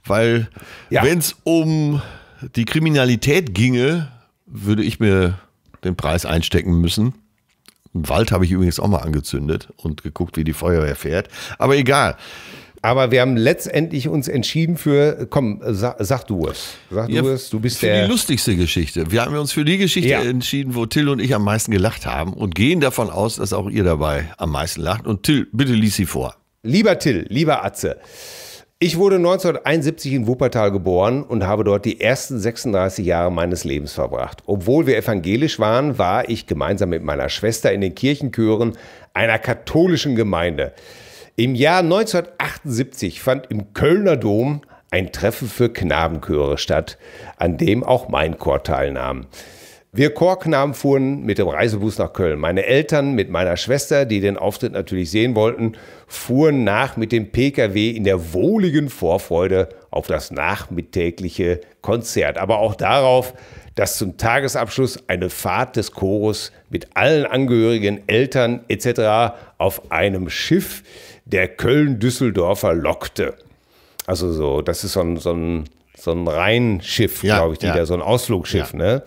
Speaker 2: Weil ja. wenn es um die Kriminalität ginge, würde ich mir den Preis einstecken müssen. Einen Wald habe ich übrigens auch mal angezündet und geguckt, wie die Feuerwehr fährt. Aber egal.
Speaker 1: Aber wir haben letztendlich uns entschieden für, komm, sag, sag du es. Sag ja, du es, du bist für der. Für
Speaker 2: die lustigste Geschichte. Wir haben uns für die Geschichte ja. entschieden, wo Till und ich am meisten gelacht haben und gehen davon aus, dass auch ihr dabei am meisten lacht. Und Till, bitte lies sie vor. Lieber Till, lieber
Speaker 1: Atze. Ich wurde 1971 in Wuppertal geboren und habe dort die ersten 36 Jahre meines Lebens verbracht. Obwohl wir evangelisch waren, war ich gemeinsam mit meiner Schwester in den Kirchenchören einer katholischen Gemeinde. Im Jahr 1978 fand im Kölner Dom ein Treffen für Knabenchöre statt, an dem auch mein Chor teilnahm. Wir Chorknaben fuhren mit dem Reisebus nach Köln. Meine Eltern mit meiner Schwester, die den Auftritt natürlich sehen wollten, fuhren nach mit dem Pkw in der wohligen Vorfreude auf das nachmittägliche Konzert. Aber auch darauf, dass zum Tagesabschluss eine Fahrt des Chores mit allen Angehörigen, Eltern etc. auf einem Schiff der Köln-Düsseldorfer lockte. Also so, das ist so ein, so ein, so ein Rheinschiff, ja, glaube ich, die ja. da, so ein Ausflugsschiff, ja. ne?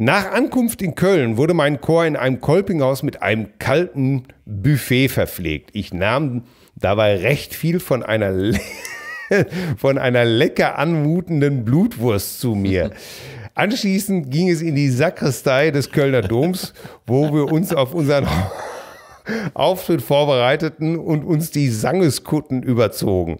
Speaker 1: Nach Ankunft in Köln wurde mein Chor in einem Kolpinghaus mit einem kalten Buffet verpflegt. Ich nahm dabei recht viel von einer, le von einer lecker anmutenden Blutwurst zu mir. Anschließend ging es in die Sakristei des Kölner Doms, wo wir uns auf unseren Auftritt vorbereiteten und uns die Sangeskutten überzogen.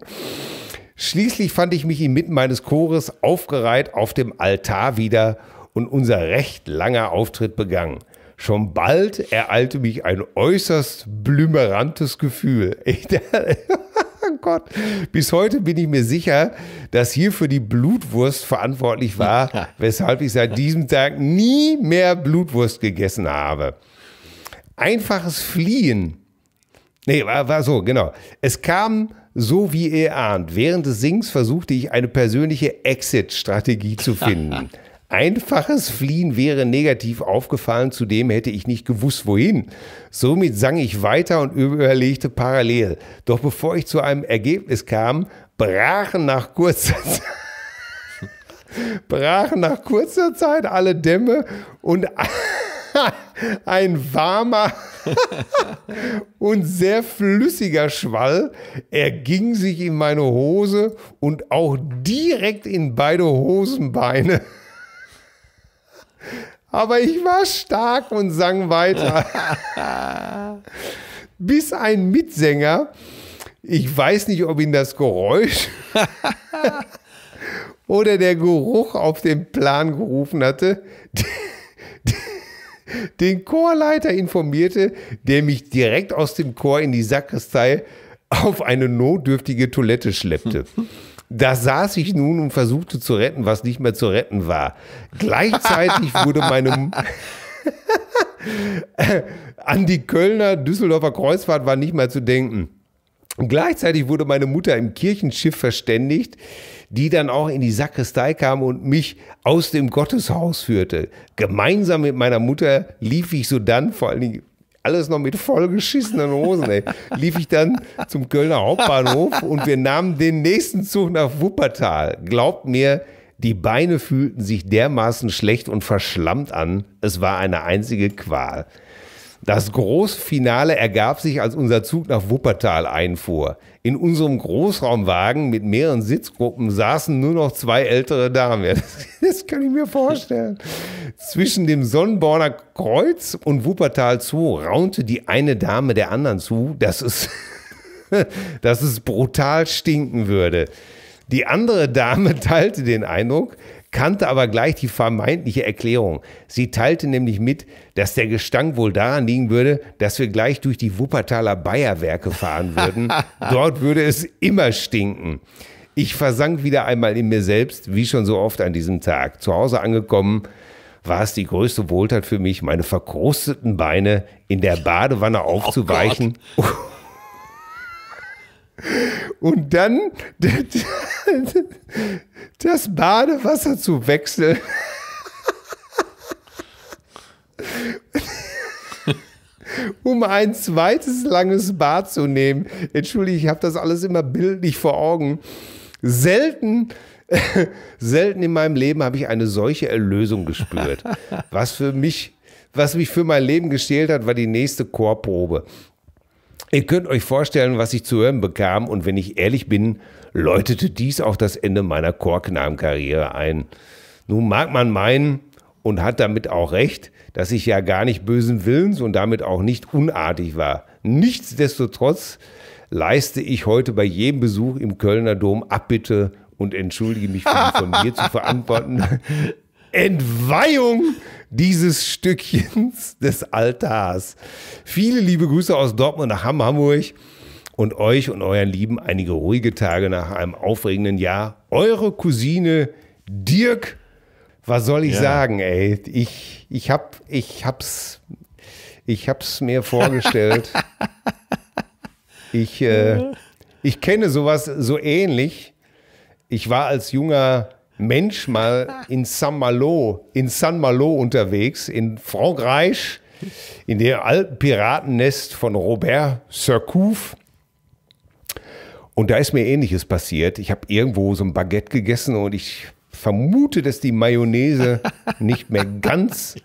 Speaker 1: Schließlich fand ich mich inmitten meines Chores aufgereiht auf dem Altar wieder und unser recht langer Auftritt begann. Schon bald ereilte mich ein äußerst blümerantes Gefühl. Ich, oh Gott, bis heute bin ich mir sicher, dass hierfür die Blutwurst verantwortlich war, weshalb ich seit diesem Tag nie mehr Blutwurst gegessen habe. Einfaches Fliehen. Nee, war, war so, genau. Es kam so wie ihr ahnt. Während des Sings versuchte ich eine persönliche Exit-Strategie zu finden. Einfaches Fliehen wäre negativ aufgefallen, zudem hätte ich nicht gewusst, wohin. Somit sang ich weiter und überlegte parallel. Doch bevor ich zu einem Ergebnis kam, brachen nach kurzer Zeit brachen nach kurzer Zeit alle Dämme und ein warmer und sehr flüssiger Schwall erging sich in meine Hose und auch direkt in beide Hosenbeine. Aber ich war stark und sang
Speaker 2: weiter.
Speaker 1: Bis ein Mitsänger, ich weiß nicht, ob ihn das Geräusch oder der Geruch auf den Plan gerufen hatte, den Chorleiter informierte, der mich direkt aus dem Chor in die Sakristei auf eine notdürftige Toilette schleppte. Da saß ich nun und versuchte zu retten, was nicht mehr zu retten war. Gleichzeitig wurde meine... An die Kölner Düsseldorfer Kreuzfahrt war nicht mehr zu denken. Gleichzeitig wurde meine Mutter im Kirchenschiff verständigt, die dann auch in die Sakristei kam und mich aus dem Gotteshaus führte. Gemeinsam mit meiner Mutter lief ich so dann, vor allen Dingen alles noch mit vollgeschissenen Hosen, ey, lief ich dann zum Kölner Hauptbahnhof und wir nahmen den nächsten Zug nach Wuppertal. Glaubt mir, die Beine fühlten sich dermaßen schlecht und verschlammt an. Es war eine einzige Qual. Das Großfinale ergab sich, als unser Zug nach Wuppertal einfuhr. In unserem Großraumwagen mit mehreren Sitzgruppen saßen nur noch zwei ältere Damen. Das, das kann ich mir vorstellen. Zwischen dem Sonnenborner Kreuz und Wuppertal 2 raunte die eine Dame der anderen zu, dass es, dass es brutal stinken würde. Die andere Dame teilte den Eindruck, kannte aber gleich die vermeintliche Erklärung. Sie teilte nämlich mit, dass der Gestank wohl daran liegen würde, dass wir gleich durch die Wuppertaler Bayerwerke fahren würden. Dort würde es immer stinken. Ich versank wieder einmal in mir selbst, wie schon so oft an diesem Tag. Zu Hause angekommen, war es die größte Wohltat für mich, meine verkrusteten Beine in der Badewanne oh aufzuweichen. Oh und dann das Badewasser zu wechseln. um ein zweites langes Bad zu nehmen. Entschuldige, ich habe das alles immer bildlich vor Augen. Selten, selten in meinem Leben habe ich eine solche Erlösung gespürt. Was für mich was mich für mein Leben gestählt hat, war die nächste Chorprobe. Ihr könnt euch vorstellen, was ich zu hören bekam und wenn ich ehrlich bin, läutete dies auch das Ende meiner Chorknabenkarriere ein. Nun mag man meinen und hat damit auch recht, dass ich ja gar nicht bösen Willens und damit auch nicht unartig war. Nichtsdestotrotz leiste ich heute bei jedem Besuch im Kölner Dom Abbitte und entschuldige mich für die von mir zu verantworten Entweihung dieses Stückchens des Altars. Viele liebe Grüße aus Dortmund nach Hamburg und euch und euren Lieben einige ruhige Tage nach einem aufregenden Jahr. Eure Cousine Dirk, was soll ich ja. sagen, ey? Ich, ich, hab, ich, hab's, ich hab's mir vorgestellt. ich, äh, ich kenne sowas so ähnlich. Ich war als junger Mensch mal in Saint Malo, in San Malo unterwegs, in Frankreich, in der alten Piratennest von Robert Surcouf. Und da ist mir Ähnliches passiert. Ich habe irgendwo so ein Baguette gegessen und ich vermute, dass die Mayonnaise nicht mehr ganz.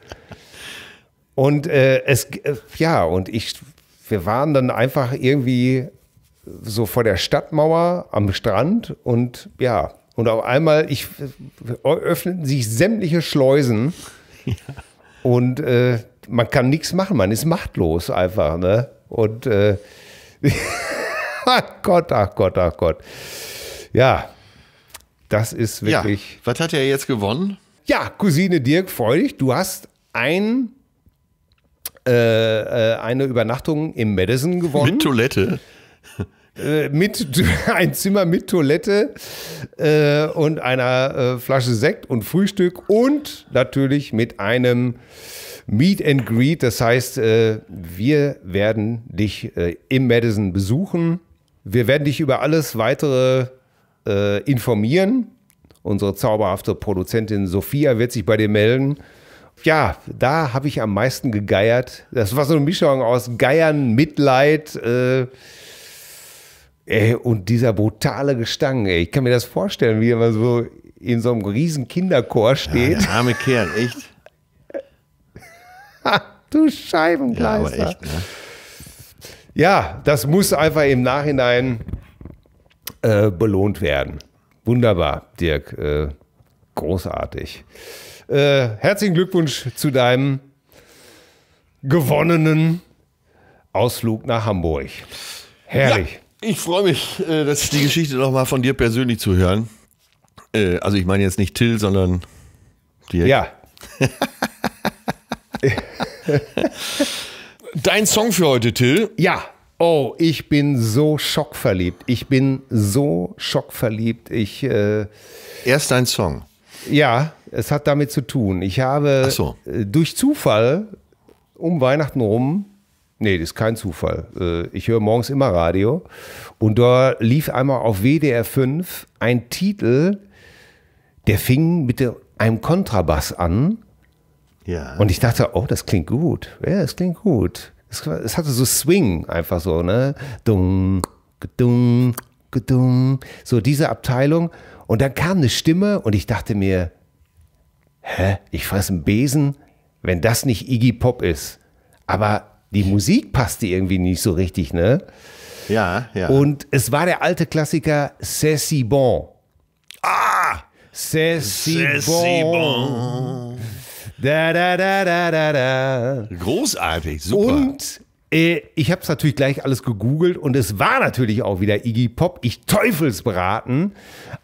Speaker 1: Und äh, es, äh, ja, und ich, wir waren dann einfach irgendwie so vor der Stadtmauer am Strand und ja, und auf einmal ich, äh, öffneten sich sämtliche Schleusen. Ja. Und äh, man kann nichts machen, man ist machtlos einfach. Ne? Und äh, ach Gott, ach Gott, ach Gott. Ja, das ist wirklich. Ja. Was hat er jetzt gewonnen? Ja, Cousine Dirk, freu dich. Du hast ein, äh, äh eine Übernachtung im Madison gewonnen. Mit Toilette. Äh, mit ein Zimmer mit Toilette äh, und einer äh, Flasche Sekt und Frühstück und natürlich mit einem Meet and Greet. Das heißt, äh, wir werden dich äh, im Madison besuchen. Wir werden dich über alles weitere informieren. Unsere zauberhafte Produzentin Sophia wird sich bei dir melden. Ja, da habe ich am meisten gegeiert. Das war so eine Mischung aus Geiern, Mitleid. Äh, Ey, und dieser brutale Gestank, ey. Ich kann mir das vorstellen, wie er mal so in so einem riesen Kinderchor steht. Ja, arme Kerl, echt. du Scheibenkleister. Ja, echt, ne? ja, das muss einfach im Nachhinein äh, belohnt werden. Wunderbar, Dirk. Äh, großartig. Äh, herzlichen Glückwunsch zu deinem gewonnenen
Speaker 2: Ausflug nach Hamburg. Herrlich. Ich freue mich, äh, dass die Geschichte nochmal von dir persönlich zu hören. Äh, also ich meine jetzt nicht Till, sondern dir. Ja.
Speaker 1: Dein Song für heute, Till? Ja. Oh, ich bin so schockverliebt. Ich bin so schockverliebt. Ich. Äh, Erst ein Song. Ja, es hat damit zu tun. Ich habe so. Äh, durch Zufall um Weihnachten rum Nee, das ist kein Zufall. Äh, ich höre morgens immer Radio und da lief einmal auf WDR 5 ein Titel, der fing mit einem Kontrabass an. Ja. Und ich dachte, oh, das klingt gut. Ja, das klingt gut. Es, es hatte so Swing einfach so, ne? Dung, gedung, gedung. So diese Abteilung. Und dann kam eine Stimme und ich dachte mir, hä, ich fasse einen Besen, wenn das nicht Iggy Pop ist. Aber die Musik passte irgendwie nicht so richtig, ne? Ja, ja. Und es war der alte Klassiker C'est si bon. Ah! C'est si, bon. Da, da, da, da, da, da. Großartig, super. Und äh, ich habe es natürlich gleich alles gegoogelt und es war natürlich auch wieder Iggy Pop, ich teufelsberaten.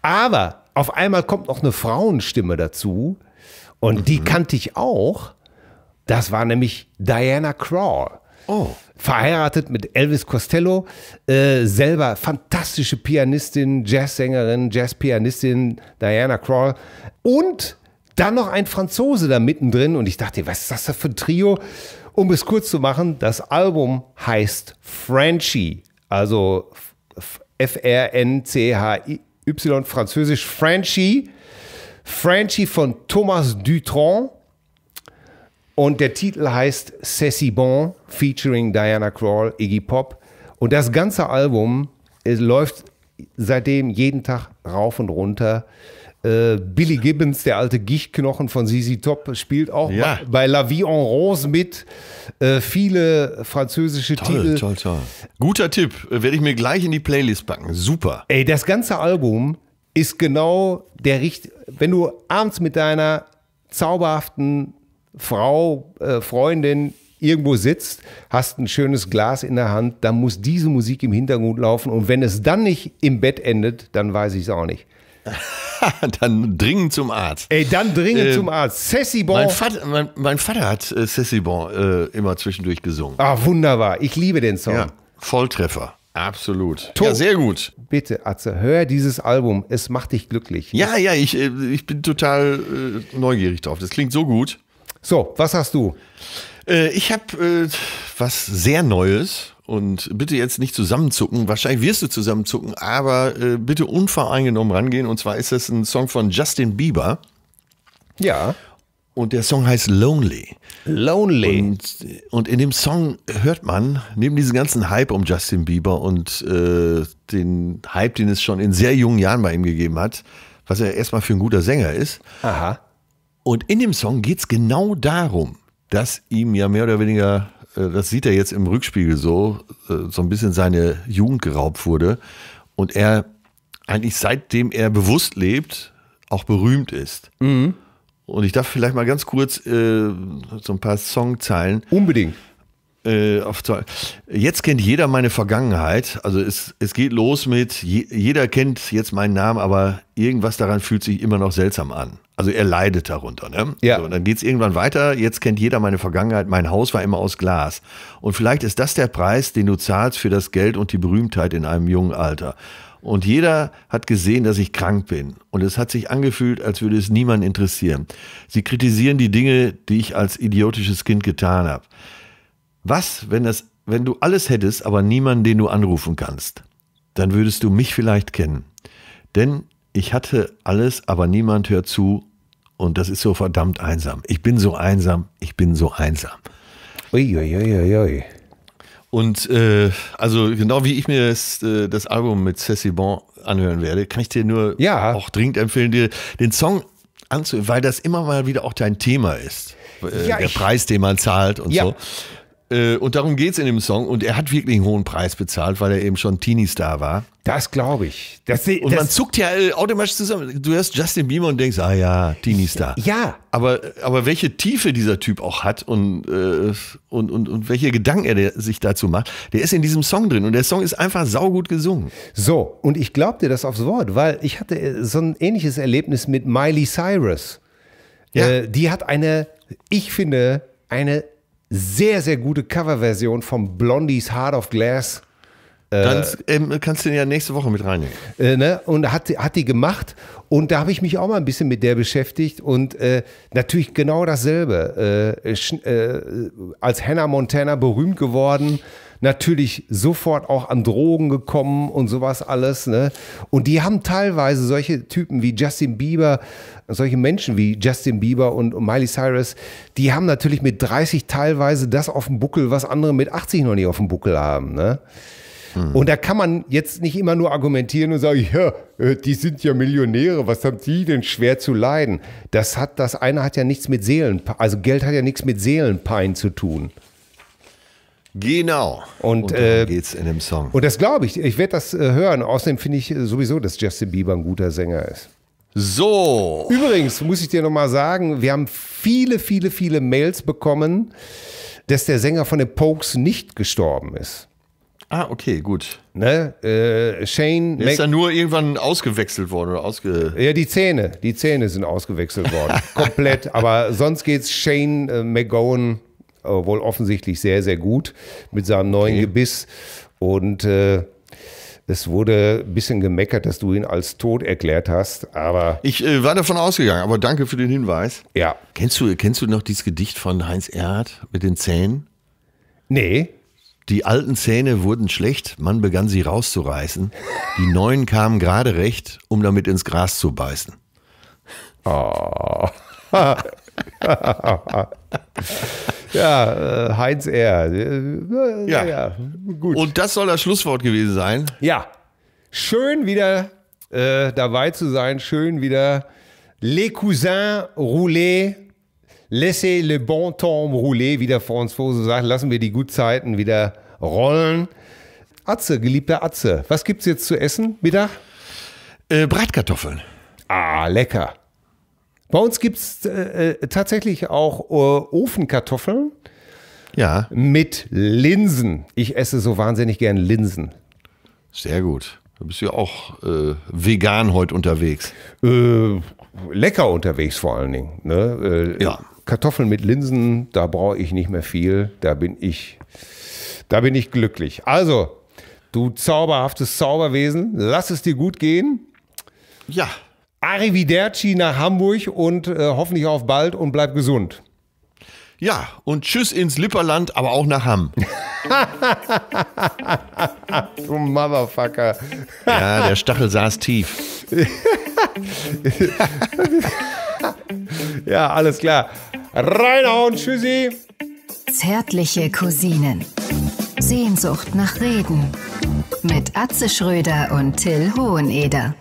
Speaker 1: Aber auf einmal kommt noch eine Frauenstimme dazu und mhm. die kannte ich auch. Das war nämlich Diana Crawl. Oh. Verheiratet mit Elvis Costello, äh, selber fantastische Pianistin, Jazzsängerin, Jazzpianistin Diana Krall und dann noch ein Franzose da mittendrin und ich dachte, was ist das für ein Trio? Um es kurz zu machen, das Album heißt Frenchie, also F-R-N-C-H-Y, französisch Frenchie. Frenchie von Thomas Dutron und der Titel heißt Sassy Bon featuring Diana Crawl, Iggy Pop. Und das ganze Album läuft seitdem jeden Tag rauf und runter. Äh, Billy Gibbons, der alte Gichtknochen von Sisi Top, spielt auch ja. bei, bei La Vie en Rose mit. Äh, viele französische toll, Titel. Toll, toll, Guter Tipp, äh, werde ich mir gleich in die Playlist packen. Super. Ey, das ganze Album ist genau der richtige. Wenn du abends mit deiner zauberhaften Frau, äh, Freundin irgendwo sitzt, hast ein schönes Glas in der Hand, dann muss diese Musik im Hintergrund laufen und wenn es dann nicht im Bett
Speaker 2: endet, dann weiß ich es auch nicht. dann dringend zum Arzt. Ey, dann dringend äh, zum
Speaker 1: Arzt. Sessibon. Mein, Vater,
Speaker 2: mein, mein Vater hat äh, Sessibon äh, immer zwischendurch gesungen. Ah, wunderbar. Ich liebe den Song. Ja, Volltreffer. Absolut. To ja, sehr gut. Bitte, Atze,
Speaker 1: hör dieses Album. Es macht dich glücklich. Ja, ja, ich, äh, ich bin total äh, neugierig
Speaker 2: drauf. Das klingt so gut. So, was hast du? Äh, ich habe äh, was sehr Neues und bitte jetzt nicht zusammenzucken. Wahrscheinlich wirst du zusammenzucken, aber äh, bitte unvoreingenommen rangehen. Und zwar ist das ein Song von Justin Bieber. Ja. Und der Song heißt Lonely. Lonely. Und, und in dem Song hört man, neben diesem ganzen Hype um Justin Bieber und äh, den Hype, den es schon in sehr jungen Jahren bei ihm gegeben hat, was er erstmal für ein guter Sänger ist, Aha. Und in dem Song geht es genau darum, dass ihm ja mehr oder weniger, äh, das sieht er jetzt im Rückspiegel so, äh, so ein bisschen seine Jugend geraubt wurde. Und er eigentlich seitdem er bewusst lebt, auch berühmt ist. Mhm. Und ich darf vielleicht mal ganz kurz äh, so ein paar Songzeilen. Unbedingt. Äh, auf, jetzt kennt jeder meine Vergangenheit. Also es, es geht los mit, je, jeder kennt jetzt meinen Namen, aber irgendwas daran fühlt sich immer noch seltsam an. Also er leidet darunter. Ne? Ja. So, und dann geht es irgendwann weiter. Jetzt kennt jeder meine Vergangenheit. Mein Haus war immer aus Glas. Und vielleicht ist das der Preis, den du zahlst für das Geld und die Berühmtheit in einem jungen Alter. Und jeder hat gesehen, dass ich krank bin. Und es hat sich angefühlt, als würde es niemanden interessieren. Sie kritisieren die Dinge, die ich als idiotisches Kind getan habe. Was, wenn, das, wenn du alles hättest, aber niemanden, den du anrufen kannst? Dann würdest du mich vielleicht kennen. Denn ich hatte alles, aber niemand hört zu und das ist so verdammt einsam. Ich bin so einsam, ich bin so einsam. Uiuiuiui. Und äh, also genau wie ich mir das, äh, das Album mit Ceci Bon anhören werde, kann ich dir nur ja. auch dringend empfehlen, dir den Song anzuhören, weil das immer mal wieder auch dein Thema ist. Äh, ja, der Preis, den man zahlt und ja. so. Äh, und darum geht es in dem Song. Und er hat wirklich einen hohen Preis bezahlt, weil er eben schon Teenie-Star war. Das glaube ich. Das, das, und man zuckt ja äh, automatisch zusammen. Du hörst Justin Bieber und denkst, ah ja, Teenie-Star. Ja. Aber, aber welche Tiefe dieser Typ auch hat und, äh, und, und, und welche Gedanken er sich dazu macht, der ist in diesem Song drin. Und der Song ist einfach saugut gesungen. So, und ich glaube dir
Speaker 1: das aufs Wort, weil ich hatte so ein ähnliches Erlebnis mit Miley Cyrus. Ja. die hat eine, ich finde, eine sehr, sehr gute Coverversion vom Blondies Heart of Glass. Äh, Dann ähm, kannst du ihn ja nächste Woche mit reinnehmen. Äh, ne? Und hat, hat die gemacht. Und da habe ich mich auch mal ein bisschen mit der beschäftigt. Und äh, natürlich genau dasselbe. Äh, äh als Hannah Montana berühmt geworden natürlich sofort auch an Drogen gekommen und sowas alles. Ne? Und die haben teilweise solche Typen wie Justin Bieber, solche Menschen wie Justin Bieber und Miley Cyrus, die haben natürlich mit 30 teilweise das auf dem Buckel, was andere mit 80 noch nicht auf dem Buckel haben. Ne? Hm. Und da kann man jetzt nicht immer nur argumentieren und sagen, ja, äh, die sind ja Millionäre, was haben die denn schwer zu leiden? Das hat, das eine hat ja nichts mit Seelen, also Geld hat ja nichts mit Seelenpein zu tun.
Speaker 2: Genau. Und, und äh, geht's in dem Song.
Speaker 1: Und das glaube ich. Ich werde das äh, hören. Außerdem finde ich äh, sowieso, dass Justin Bieber ein guter Sänger ist. So. Übrigens muss ich dir nochmal sagen, wir haben viele, viele, viele Mails bekommen, dass der Sänger von den Pokes nicht gestorben ist. Ah, okay, gut. Ne? Äh, Shane. Der ist dann nur irgendwann ausgewechselt worden oder ausge. Ja, die Zähne. Die Zähne sind ausgewechselt worden. Komplett. Aber sonst geht's Shane äh, McGowan äh, wohl offensichtlich sehr, sehr gut mit seinem neuen okay. Gebiss. Und äh, es wurde ein bisschen gemeckert, dass du ihn als tot erklärt hast, aber. Ich äh, war davon ausgegangen, aber danke für den Hinweis. Ja.
Speaker 2: Kennst du, kennst du noch dieses Gedicht von Heinz Erhardt mit den Zähnen? Nee. Die alten Zähne wurden schlecht, man begann sie rauszureißen. Die neuen kamen gerade recht, um damit ins Gras zu beißen. Oh.
Speaker 1: ja, äh, Heinz R. Ja. ja. gut. Und das soll das Schlusswort gewesen sein. Ja, schön wieder äh, dabei zu sein, schön wieder Les Cousins rouler. Laissez le bon temps rouler, wie der Franzose sagt. Lassen wir die Gutzeiten wieder rollen. Atze, geliebter Atze, was gibt's jetzt zu essen? Mittag? Äh, Bratkartoffeln. Ah, lecker. Bei uns gibt es äh, äh, tatsächlich auch äh, Ofenkartoffeln. Ja. Mit Linsen. Ich esse so wahnsinnig gern Linsen. Sehr gut. Du bist ja auch äh, vegan heute unterwegs. Äh, lecker unterwegs vor allen Dingen. Ne? Äh, ja. Kartoffeln mit Linsen, da brauche ich nicht mehr viel. Da bin ich, da bin ich glücklich. Also, du zauberhaftes Zauberwesen, lass es dir gut gehen. Ja. Arrivederci nach Hamburg und äh, hoffentlich auf bald
Speaker 2: und bleib gesund. Ja, und tschüss ins Lipperland, aber auch nach Hamm. du Motherfucker. ja, der Stachel saß tief. ja, alles
Speaker 1: klar. Reinhauen, tschüssi. Zärtliche Cousinen. Sehnsucht nach Reden. Mit Atze Schröder und Till Hoheneder.